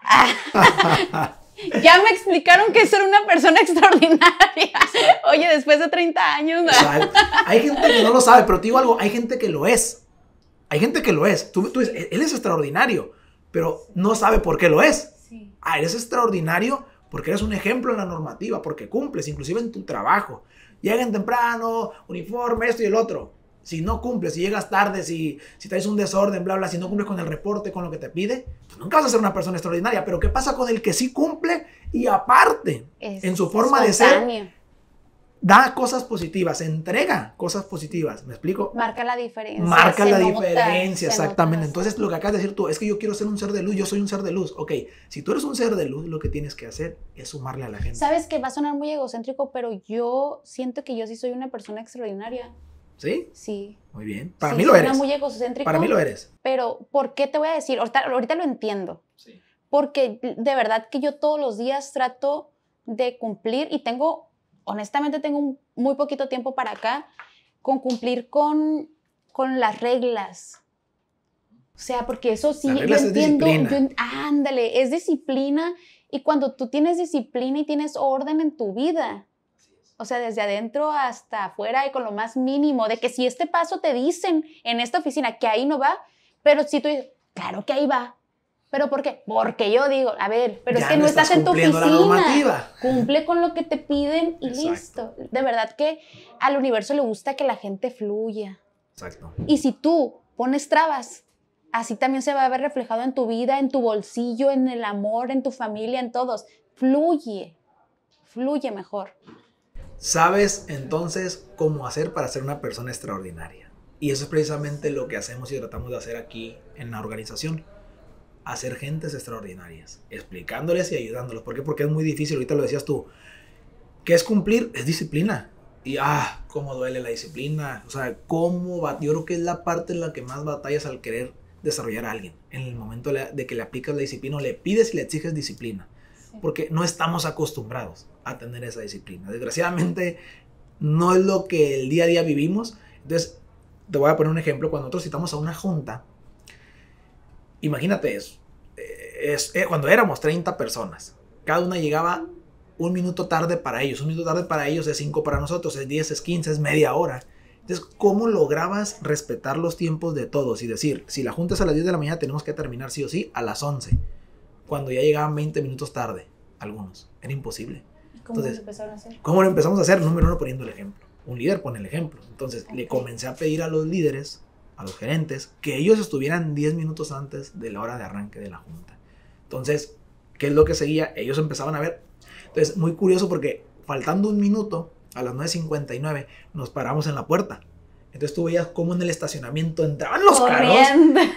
ya me explicaron que ser una persona extraordinaria. Oye, después de 30 años. Hay gente que no lo sabe, pero te digo algo, hay gente que lo es. Hay gente que lo es. Tú, tú él es extraordinario, pero no sabe por qué lo es. Sí. Ah, eres extraordinario porque eres un ejemplo en la normativa, porque cumples, inclusive en tu trabajo. Llegan temprano, uniforme, esto y el otro si no cumple, si llegas tarde, si, si traes un desorden, bla, bla, si no cumples con el reporte, con lo que te pide, pues nunca vas a ser una persona extraordinaria. Pero ¿qué pasa con el que sí cumple y aparte, en su forma de ser, da cosas positivas, entrega cosas positivas. ¿Me explico? Marca la diferencia. Marca la diferencia, exactamente. Entonces, lo que acabas de decir tú, es que yo quiero ser un ser de luz, yo soy un ser de luz. Ok, si tú eres un ser de luz, lo que tienes que hacer es sumarle a la gente. Sabes que va a sonar muy egocéntrico, pero yo siento que yo sí soy una persona extraordinaria. ¿Sí? Sí. Muy bien. Para mí lo eres. Para mí lo eres. Pero, ¿por qué te voy a decir? Ahorita, lo entiendo. Sí. Porque de verdad que yo todos los días trato de cumplir y tengo, honestamente, tengo muy poquito tiempo para acá con cumplir con, con las reglas. O sea, porque eso sí, yo entiendo. ándale, es disciplina. Y cuando tú tienes disciplina y tienes orden en tu vida, o sea, desde adentro hasta afuera y con lo más mínimo, de que si este paso te dicen en esta oficina que ahí no va, pero si tú dices, claro que ahí va, ¿Pero por qué? Porque yo digo, a ver, pero es que no estás, en tu oficina. Cumple con lo que te piden y listo. De verdad que al universo le gusta que la gente fluya. Exacto. Y si tú pones trabas, así también se va a ver reflejado en tu vida, en tu bolsillo, en el amor, en tu familia, en todos. Fluye, fluye mejor. Sabes entonces cómo hacer para ser una persona extraordinaria. Y eso es precisamente lo que hacemos y tratamos de hacer aquí en la organización. Hacer gentes extraordinarias, explicándoles y ayudándolos. ¿Por qué? Porque es muy difícil, ahorita lo decías tú. ¿Qué es cumplir? Es disciplina. Y ah, cómo duele la disciplina. O sea, cómo Yo creo que es la parte en la que más batallas al querer desarrollar a alguien. En el momento de que le aplicas la disciplina le pides y le exiges disciplina. Porque no estamos acostumbrados a tener esa disciplina. Desgraciadamente, no es lo que el día a día vivimos. Entonces, te voy a poner un ejemplo. Cuando nosotros citamos a una junta, imagínate eso. Eh, es, eh, cuando éramos 30 personas, cada una llegaba un minuto tarde para ellos. Un minuto tarde para ellos es 5 para nosotros, es 10, es 15, es media hora. Entonces, ¿cómo lograbas respetar los tiempos de todos? Y decir, si la junta es a las 10 de la mañana, tenemos que terminar sí o sí a las 11, cuando ya llegaban 20 minutos tarde, algunos. Era imposible. ¿Cómo Entonces, lo ¿Cómo lo empezamos a hacer? Número uno, poniendo el ejemplo. Un líder pone el ejemplo. Entonces, le comencé a pedir a los líderes, a los gerentes, que ellos estuvieran 10 minutos antes de la hora de arranque de la junta. Entonces, ¿qué es lo que seguía? Ellos empezaban a ver. Entonces, muy curioso porque faltando un minuto, a las 9.59, nos paramos en la puerta. Entonces tú veías cómo en el estacionamiento entraban los carros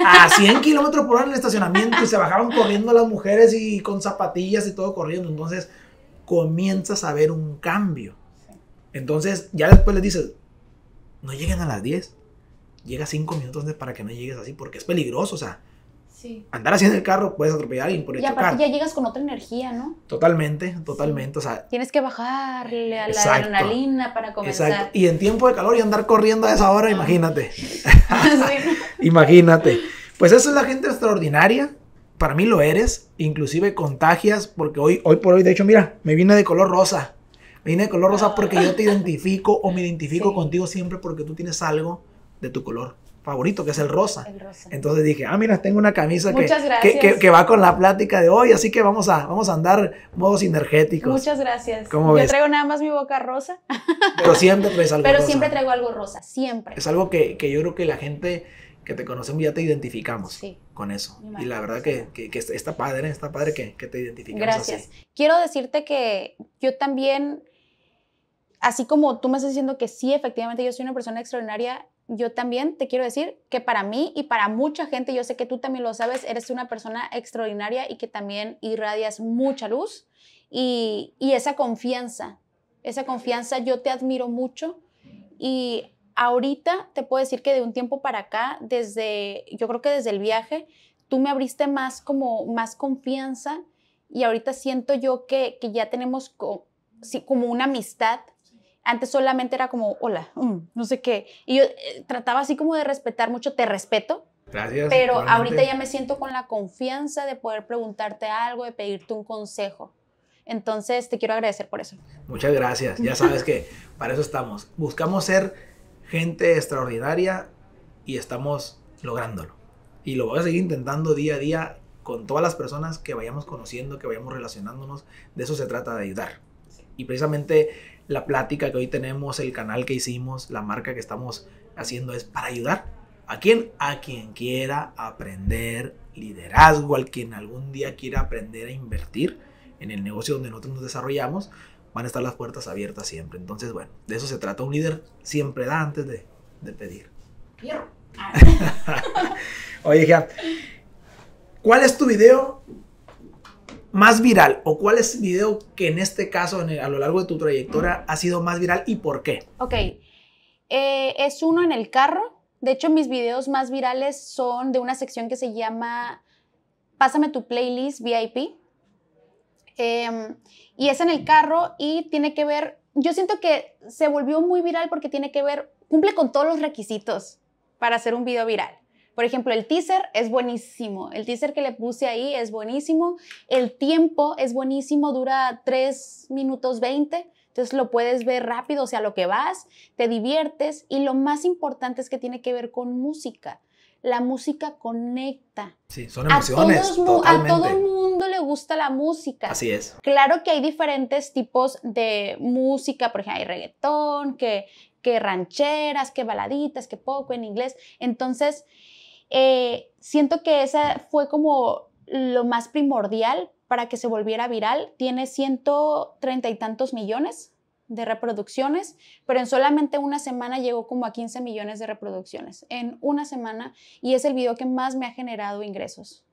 a 100 kilómetros por hora en el estacionamiento y se bajaban corriendo las mujeres y con zapatillas y todo corriendo. Entonces, comienzas a ver un cambio. Entonces, ya después les dices, no lleguen a las 10, llega 5 minutos antes para que no llegues así, porque es peligroso, o sea, Sí. Andar así en el carro puedes atropellar a alguien por Y aparte ya llegas con otra energía, ¿no? Totalmente, totalmente. O sea, Tienes que bajarle a la adrenalina para comenzar. Exacto. Y en tiempo de calor y andar corriendo a esa hora, ah. imagínate. imagínate. Pues esa es la gente extraordinaria para mí lo eres, inclusive contagias, porque hoy, hoy por hoy, de hecho, mira, me viene de color rosa. Me vine de color rosa ah. porque yo te identifico o me identifico contigo siempre porque tú tienes algo de tu color favorito, que es el rosa. El rosa. Entonces dije, ah, mira, tengo una camisa que, que, va con la plática de hoy, así que vamos a, vamos a andar modos energéticos. Muchas gracias. Yo ves? traigo nada más mi boca rosa. Pero siempre algo Pero siempre traigo algo rosa, siempre. Es algo que, que yo creo que la gente que te conocemos ya te identificamos. Sí con eso. Y la verdad que, que, está padre, está padre que, que te identifiques. Gracias. Quiero decirte que yo también, así como tú me estás diciendo que sí, efectivamente yo soy una persona extraordinaria, yo también te quiero decir que para mí y para mucha gente, yo sé que tú también lo sabes, eres una persona extraordinaria y que también irradias mucha luz y esa confianza, esa confianza yo te admiro mucho y ahorita te puedo decir que de un tiempo para acá, desde, yo creo que desde el viaje, tú me abriste más como, más confianza y ahorita siento yo que, ya tenemos como una amistad. Antes solamente era como, hola, mm, no sé qué. Y yo eh, trataba así como de respetar mucho, te respeto. Gracias. Pero ahorita ya me siento con la confianza de poder preguntarte algo, de pedirte un consejo. Entonces, te quiero agradecer por eso. Muchas gracias. Ya sabes que para eso estamos. Buscamos ser gente extraordinaria y estamos lográndolo. Y lo voy a seguir intentando día a día con todas las personas que vayamos conociendo, que vayamos relacionándonos. De eso se trata de ayudar. Y precisamente la plática que hoy tenemos, el canal que hicimos, la marca que estamos haciendo es para ayudar. ¿A quien A quien quiera aprender liderazgo, al quien algún día quiera aprender a invertir en el negocio donde nosotros nos desarrollamos van a estar las puertas abiertas siempre. Entonces, bueno, de eso se trata. Un líder siempre da antes de, pedir. pedir. Oye, qué ¿cuál es tu video más viral? ¿O cuál es el video que en este caso, a lo largo de tu trayectoria, ha sido más viral y por qué? Ok. Eh, es uno en el carro. De hecho, mis videos más virales son de una sección que se llama Pásame tu playlist VIP. Em, y es en el carro y tiene que ver, yo siento que se volvió muy viral porque tiene que ver, cumple con todos los requisitos para hacer un video viral. Por ejemplo, el teaser es buenísimo. El teaser que le puse ahí es buenísimo. El tiempo es buenísimo, dura 3 minutos 20. Entonces lo puedes ver rápido, o sea, lo que vas, te diviertes y lo más importante es que tiene que ver con música la música conecta. Sí, son emociones. A, todo el mundo le gusta la música. Así es. Claro que hay diferentes tipos de música, por ejemplo, hay reggaetón, que, que rancheras, que baladitas, que poco en inglés. Entonces, eh, siento que esa fue como lo más primordial para que se volviera viral. Tiene ciento treinta y tantos millones de reproducciones, pero en solamente una semana llegó como a 15 millones de reproducciones, en una semana, y es el video que más me ha generado ingresos.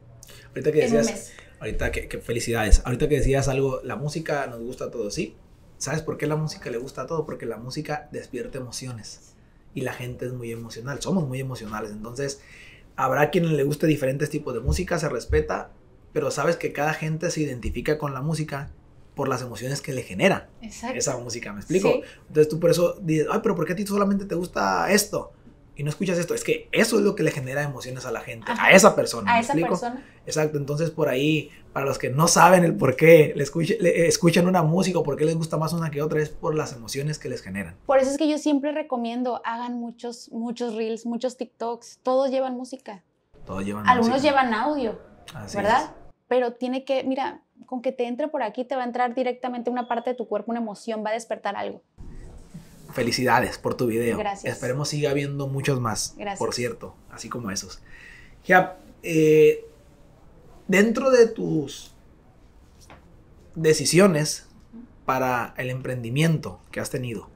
Ahorita que decías, ahorita que, felicidades, ahorita que decías algo, la música nos gusta a todos, ¿sí? ¿Sabes por qué la música le gusta a todo? Porque la música despierta emociones y la gente es muy emocional, somos muy emocionales, entonces habrá quien le guste diferentes tipos de música, se respeta, pero sabes que cada gente se identifica con la música por las emociones que le genera esa música, ¿me explico? Entonces tú por eso dices, ay, pero ¿por qué a ti solamente te gusta esto? Y no escuchas esto, es que eso es lo que le genera emociones a la gente, a esa persona. a esa persona. Exacto, entonces por ahí, para los que no saben el por qué le, eh, escuchan una música o por qué les gusta más una que otra, es por las emociones que les generan. Por eso es que yo siempre recomiendo, hagan muchos, muchos reels, muchos TikToks, todos llevan música. Todos llevan Algunos llevan audio, Así ¿verdad? Pero tiene que, mira, con que te entre por aquí te va a entrar directamente una parte de tu cuerpo, una emoción, va a despertar algo. Felicidades por tu video. Gracias. Esperemos siga habiendo muchos más. Gracias. Por cierto, así como esos. Ya, eh, dentro de tus decisiones para el emprendimiento que has tenido,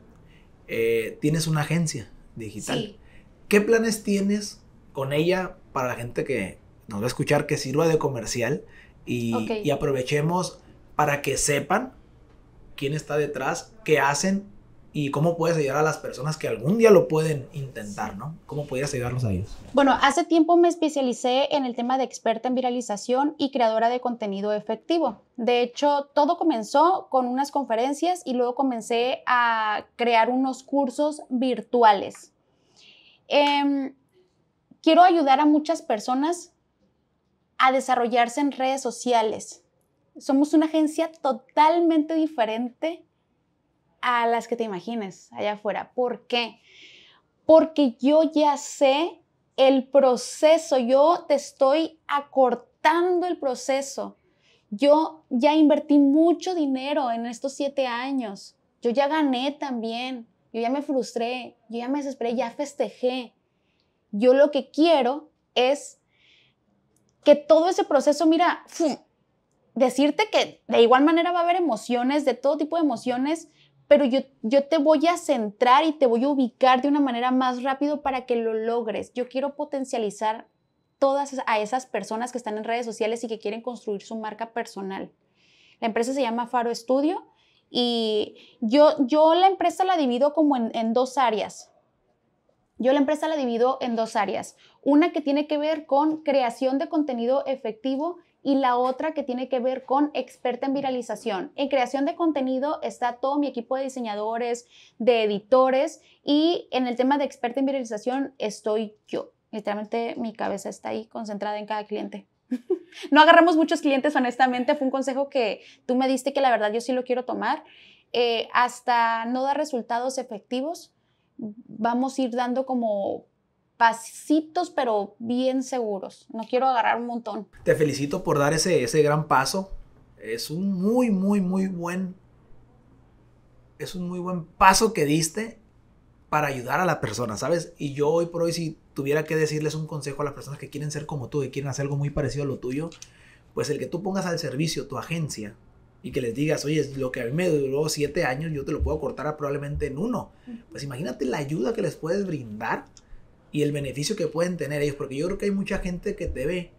eh, tienes una agencia digital. ¿Qué planes tienes con ella para la gente que nos va a escuchar que sirva de comercial? y, aprovechemos para que sepan quién está detrás, qué hacen y cómo puedes ayudar a las personas que algún día lo pueden intentar, ¿no? ¿Cómo podrías ayudarlos a ellos? Bueno, hace tiempo me especialicé en el tema de experta en viralización y creadora de contenido efectivo. De hecho, todo comenzó con unas conferencias y luego comencé a crear unos cursos virtuales. Em, quiero ayudar a muchas personas a desarrollarse en redes sociales. Somos una agencia totalmente diferente a las que te imagines allá afuera. ¿Por qué? Porque yo ya sé el proceso, yo te estoy acortando el proceso. Yo ya invertí mucho dinero en estos siete años. Yo ya gané también. Yo ya me frustré. Yo ya me desesperé. Ya festejé. Yo lo que quiero es que todo ese proceso, mira, decirte que de igual manera va a haber emociones, de todo tipo de emociones, pero yo, yo te voy a centrar y te voy a ubicar de una manera más rápido para que lo logres. Yo quiero potencializar todas a esas personas que están en redes sociales y que quieren construir su marca personal. La empresa se llama Faro Estudio y yo, yo la empresa la divido como en dos áreas yo la empresa la divido en dos áreas. Una que tiene que ver con creación de contenido efectivo y la otra que tiene que ver con experta en viralización. En creación de contenido está todo mi equipo de diseñadores, de editores y en el tema de experta en viralización estoy yo. Literalmente mi cabeza está ahí concentrada en cada cliente. no agarramos muchos clientes, honestamente. Fue un consejo que tú me diste que la verdad yo sí lo quiero tomar. Eh, hasta no dar resultados efectivos, vamos a ir dando como pasitos, pero bien seguros. No quiero agarrar un montón. Te felicito por dar ese, ese gran paso. Es un muy, muy, muy buen. Es un muy buen paso que diste para ayudar a la persona, ¿sabes? Y yo hoy por hoy, si tuviera que decirles un consejo a las personas que quieren ser como tú, y quieren hacer algo muy parecido a lo tuyo, pues el que tú pongas al servicio tu agencia, y que les digas, oye, lo que a mí me duró siete años, yo te lo puedo cortar a probablemente en uno. Pues imagínate la ayuda que les puedes brindar y el beneficio que pueden tener ellos, porque yo creo que hay mucha gente que te ve,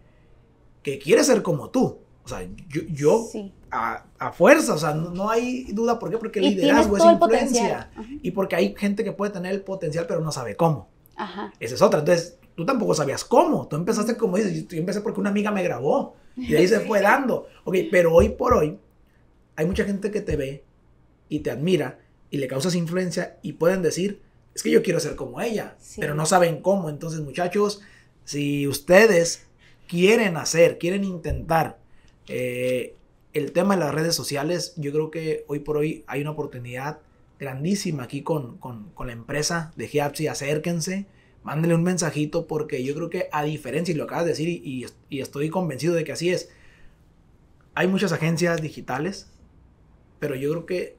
que quiere ser como tú. O sea, yo, yo a, a, fuerza, o sea, no, hay duda por qué, porque el liderazgo es influencia. Y porque hay gente que puede tener el potencial, pero no sabe cómo. Ajá. Esa es otra. Entonces, tú tampoco sabías cómo. Tú empezaste como dices, yo empecé porque una amiga me grabó. Y ahí se fue dando. Ok, pero hoy por hoy, hay mucha gente que te ve y te admira y le causas influencia y pueden decir, es que yo quiero ser como ella, pero no saben cómo. Entonces, muchachos, si ustedes quieren hacer, quieren intentar eh, el tema de las redes sociales, yo creo que hoy por hoy hay una oportunidad grandísima aquí con, con, con la empresa de Giapsi, acérquense, mándenle un mensajito porque yo creo que a diferencia, y lo acabas de decir y estoy convencido de que así es, hay muchas agencias digitales, pero yo creo que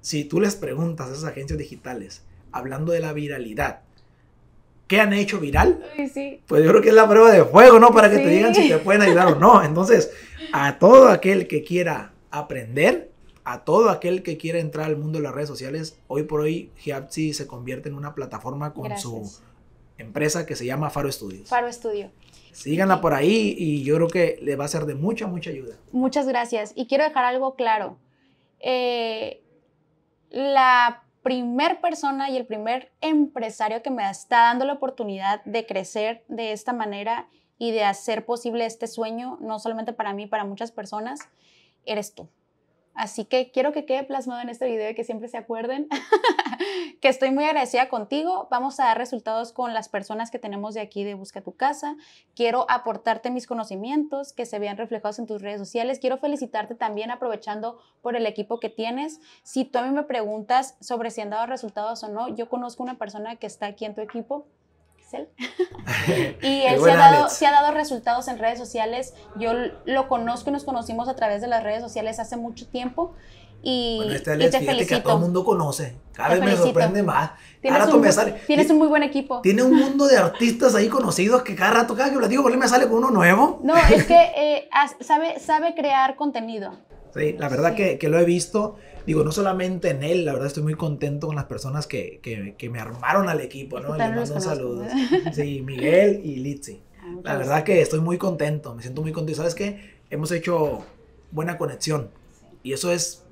si tú les preguntas a esas agencias digitales, hablando de la viralidad, ¿qué han hecho viral? Pues yo creo que es la prueba de fuego, ¿no? Para que te digan si te pueden ayudar o no. Entonces, a todo aquel que quiera aprender, a todo aquel que quiera entrar al mundo de las redes sociales, hoy por hoy Giapsi se convierte en una plataforma con su empresa que se llama Faro Studios. Faro Studio. Síganla por ahí y yo creo que le va a ser de mucha, mucha ayuda. Muchas gracias. Y quiero dejar algo claro. Eh, la primer persona y el primer empresario que me está dando la oportunidad de crecer de esta manera y de hacer posible este sueño, no solamente para mí, para muchas personas, eres tú. Así que quiero que quede plasmado en este video y que siempre se acuerden que estoy muy agradecida contigo. Vamos a dar resultados con las personas que tenemos de aquí de Busca tu casa. Quiero aportarte mis conocimientos que se vean reflejados en tus redes sociales. Quiero felicitarte también aprovechando por el equipo que tienes. Si tú a mí me preguntas sobre si han dado resultados o no, yo conozco una persona que está aquí en tu equipo y él se ha, dado, resultados en redes sociales. Yo lo conozco, y nos conocimos a través de las redes sociales hace mucho tiempo. Y, este te felicito. todo el mundo conoce. Cada vez me sorprende más. Tienes, un, muy buen equipo. Tiene un mundo de artistas ahí conocidos que cada rato, cada que digo por él, me sale con uno nuevo. No, es que eh, sabe, sabe crear contenido. Sí, la verdad Que, que lo he visto digo, no solamente en él, la verdad estoy muy contento con las personas que, que, que me armaron al equipo, ¿no? Les mando un saludo. Sí, Miguel y Lizy ah, La verdad que estoy muy contento, me siento muy contento. ¿Sabes qué? Hemos hecho buena conexión y eso es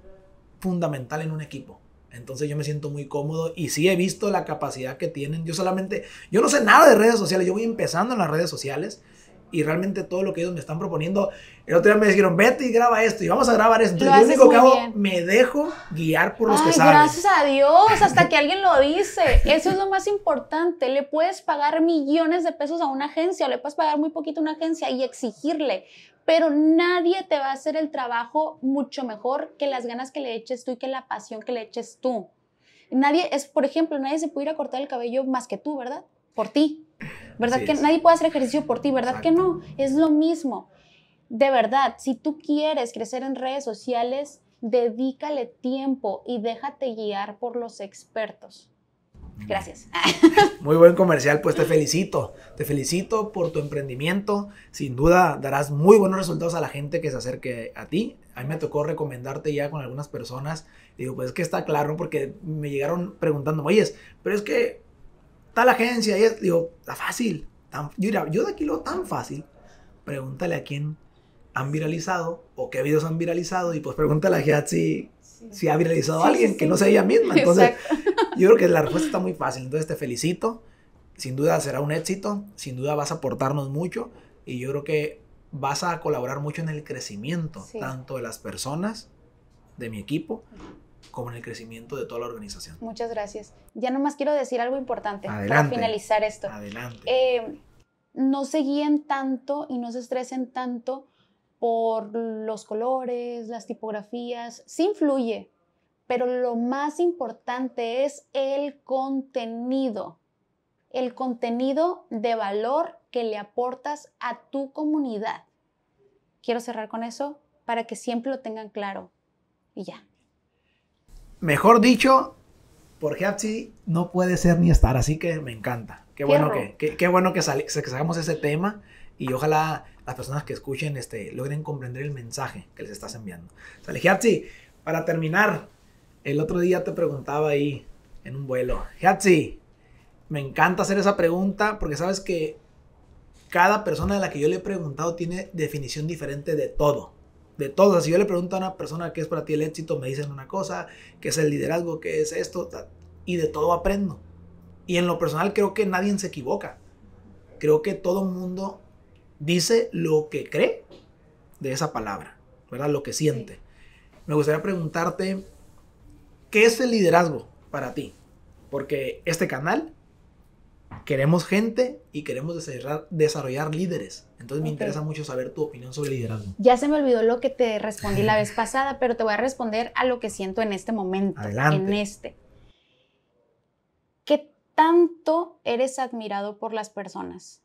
fundamental en un equipo. Entonces yo me siento muy cómodo y sí he visto la capacidad que tienen. Yo solamente, yo no sé nada de redes sociales, yo voy empezando en las redes sociales y realmente todo lo que ellos me están proponiendo. El otro día me dijeron, vete y graba esto y vamos a grabar esto. yo lo único que hago, me dejo guiar por los que saben. Gracias a Dios, hasta que alguien lo dice. Eso es lo más importante. Le puedes pagar millones de pesos a una agencia o le puedes pagar muy poquito a una agencia y exigirle. Pero nadie te va a hacer el trabajo mucho mejor que las ganas que le eches tú y que la pasión que le eches tú. Nadie es, por ejemplo, nadie se pudiera cortar el cabello más que tú, ¿verdad? Por ti. ¿verdad? que nadie puede hacer ejercicio por ti, ¿verdad? Que no, es lo mismo. De verdad, si tú quieres crecer en redes sociales, dedícale tiempo y déjate guiar por los expertos. Gracias. Muy buen comercial, pues te felicito. Te felicito por tu emprendimiento. Sin duda darás muy buenos resultados a la gente que se acerque a ti. A mí me tocó recomendarte ya con algunas personas. Digo, pues es que está claro, porque me llegaron preguntando, oye, pero es que la agencia. Y es, digo, está fácil. Tan, yo, de aquí lo tan fácil. Pregúntale a quién han viralizado o qué videos han viralizado y pues pregúntale a Jihad si, si ha viralizado a alguien que no sea ella misma. Entonces, yo creo que la respuesta está muy fácil. Entonces, te felicito. Sin duda será un éxito. Sin duda vas a aportarnos mucho. Y yo creo que vas a colaborar mucho en el crecimiento, tanto de las personas, de mi equipo, como en el crecimiento de toda la organización. Muchas gracias. Ya nomás quiero decir algo importante para finalizar esto. Adelante. Eh, no se guíen tanto y no se estresen tanto por los colores, las tipografías. Sí influye, pero lo más importante es el contenido. El contenido de valor que le aportas a tu comunidad. Quiero cerrar con eso para que siempre lo tengan claro. Y ya mejor dicho, por Hapsi no puede ser ni estar, así que me encanta. Qué bueno que, qué bueno que, ese tema y ojalá las personas que escuchen este, logren comprender el mensaje que les estás enviando. Sale, para terminar, el otro día te preguntaba ahí en un vuelo, Hatsi, me encanta hacer esa pregunta porque sabes que cada persona a la que yo le he preguntado tiene definición diferente de todo de todas. Si yo le pregunto a una persona qué es para ti el éxito, me dicen una cosa, qué es el liderazgo, qué es esto, y de todo aprendo. Y en lo personal creo que nadie se equivoca. Creo que todo el mundo dice lo que cree de esa palabra, ¿verdad? Lo que siente. Me gustaría preguntarte, ¿qué es el liderazgo para ti? Porque este canal queremos gente y queremos desarrollar, líderes. Entonces me interesa mucho saber tu opinión sobre liderazgo. Ya se me olvidó lo que te respondí la vez pasada, pero te voy a responder a lo que siento en este momento. Adelante. En este. ¿Qué tanto eres admirado por las personas?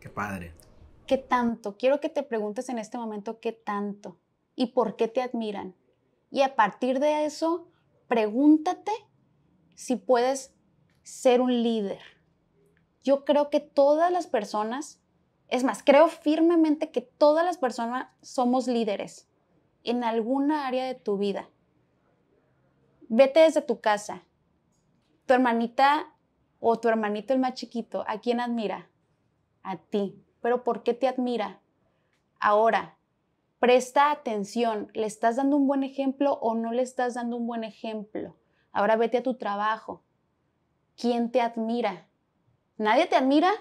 Qué padre. ¿Qué tanto? Quiero que te preguntes en este momento qué tanto y por qué te admiran. Y a partir de eso, pregúntate si puedes ser un líder. Yo creo que todas las personas, es más, creo firmemente que todas las personas somos líderes en alguna área de tu vida. Vete desde tu casa. Tu hermanita o tu hermanito el más chiquito, ¿a quién admira? A ti. Pero ¿por qué te admira? Ahora, presta atención, ¿le estás dando un buen ejemplo o no le estás dando un buen ejemplo? Ahora vete a tu trabajo, ¿Quién te admira? ¿Nadie te admira?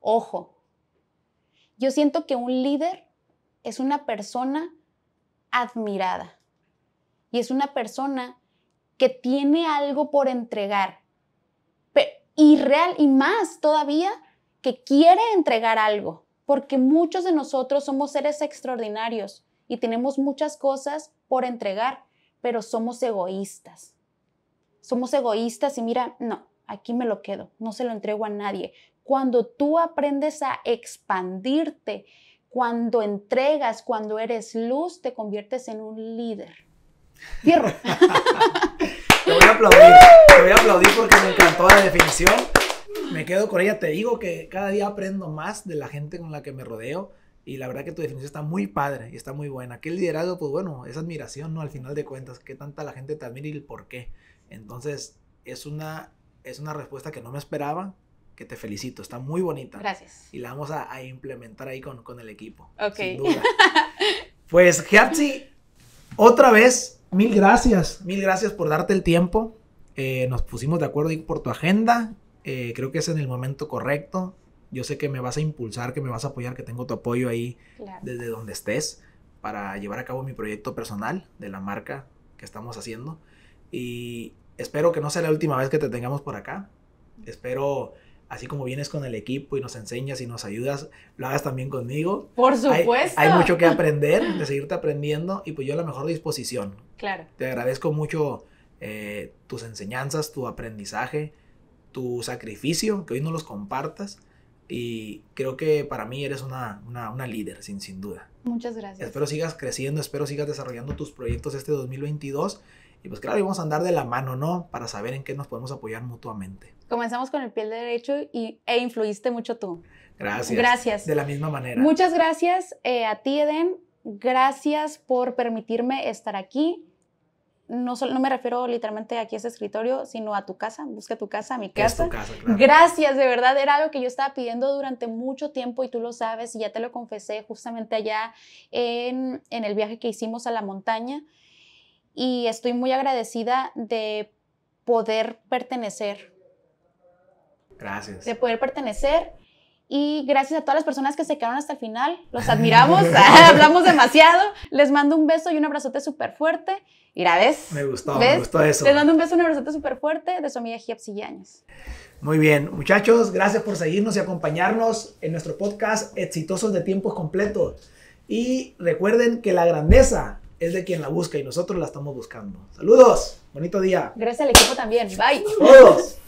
Ojo. Yo siento que un líder es una persona admirada y es una persona que tiene algo por entregar. y real y más todavía que quiere entregar algo, porque muchos de nosotros somos seres extraordinarios y tenemos muchas cosas por entregar, pero somos egoístas. Somos egoístas y mira, no, aquí me lo quedo, no se lo entrego a nadie. Cuando tú aprendes a expandirte, cuando entregas, cuando eres luz, te conviertes en un líder. Fierro. te voy a aplaudir, te voy a aplaudir porque me encantó la definición. Me quedo con ella, te digo que cada día aprendo más de la gente con la que me rodeo. Y la verdad que tu definición está muy padre y está muy buena. Que el liderazgo, pues bueno, es admiración, ¿no? Al final de cuentas, qué tanta la gente te admira y el por qué. Entonces, es una es una respuesta que no me esperaba, que te felicito, está muy bonita. Gracias. Y la vamos a, implementar ahí con, el equipo. Ok. Sin duda. Pues, Herzi, otra vez, mil gracias. Mil gracias por darte el tiempo. Eh, nos pusimos de acuerdo por tu agenda. Eh, creo que es en el momento correcto. Yo sé que me vas a impulsar, que me vas a apoyar, que tengo tu apoyo ahí desde donde estés para llevar a cabo mi proyecto personal de la marca que estamos haciendo. Y, espero que no sea la última vez que te tengamos por acá. Espero, así como vienes con el equipo y nos enseñas y nos ayudas, lo hagas también conmigo. Por supuesto. Hay, mucho que aprender, de seguirte aprendiendo y pues yo a la mejor disposición. Claro. Te agradezco mucho eh, tus enseñanzas, tu aprendizaje, tu sacrificio, que hoy no los compartas. Y creo que para mí eres una, líder, sin, sin duda. Muchas gracias. Espero sigas creciendo, espero sigas desarrollando tus proyectos este 2022 y pues claro, íbamos a andar de la mano, ¿no? Para saber en qué nos podemos apoyar mutuamente. Comenzamos con el pie derecho y, e influiste mucho tú. Gracias. Gracias. De la misma manera. Muchas gracias eh, a ti, Eden. Gracias por permitirme estar aquí. No, no, me refiero literalmente aquí a este escritorio, sino a tu casa, busca tu casa, mi casa. Es tu casa Gracias, de verdad, era algo que yo estaba pidiendo durante mucho tiempo y tú lo sabes y ya te lo confesé justamente allá en, en el viaje que hicimos a la montaña y estoy muy agradecida de poder pertenecer. Gracias. De poder pertenecer. Y gracias a todas las personas que se quedaron hasta el final. Los admiramos, hablamos demasiado. Les mando un beso y un abrazote súper fuerte. Mira, ¿ves? Me gustó, me gustó eso. Les mando un beso y un abrazote súper fuerte de su amiga Muy bien, muchachos, gracias por seguirnos y acompañarnos en nuestro podcast Exitosos de Tiempos Completos. Y recuerden que la grandeza es de quien la busca y nosotros la estamos buscando. Saludos, bonito día. Gracias al equipo también. Bye. Saludos.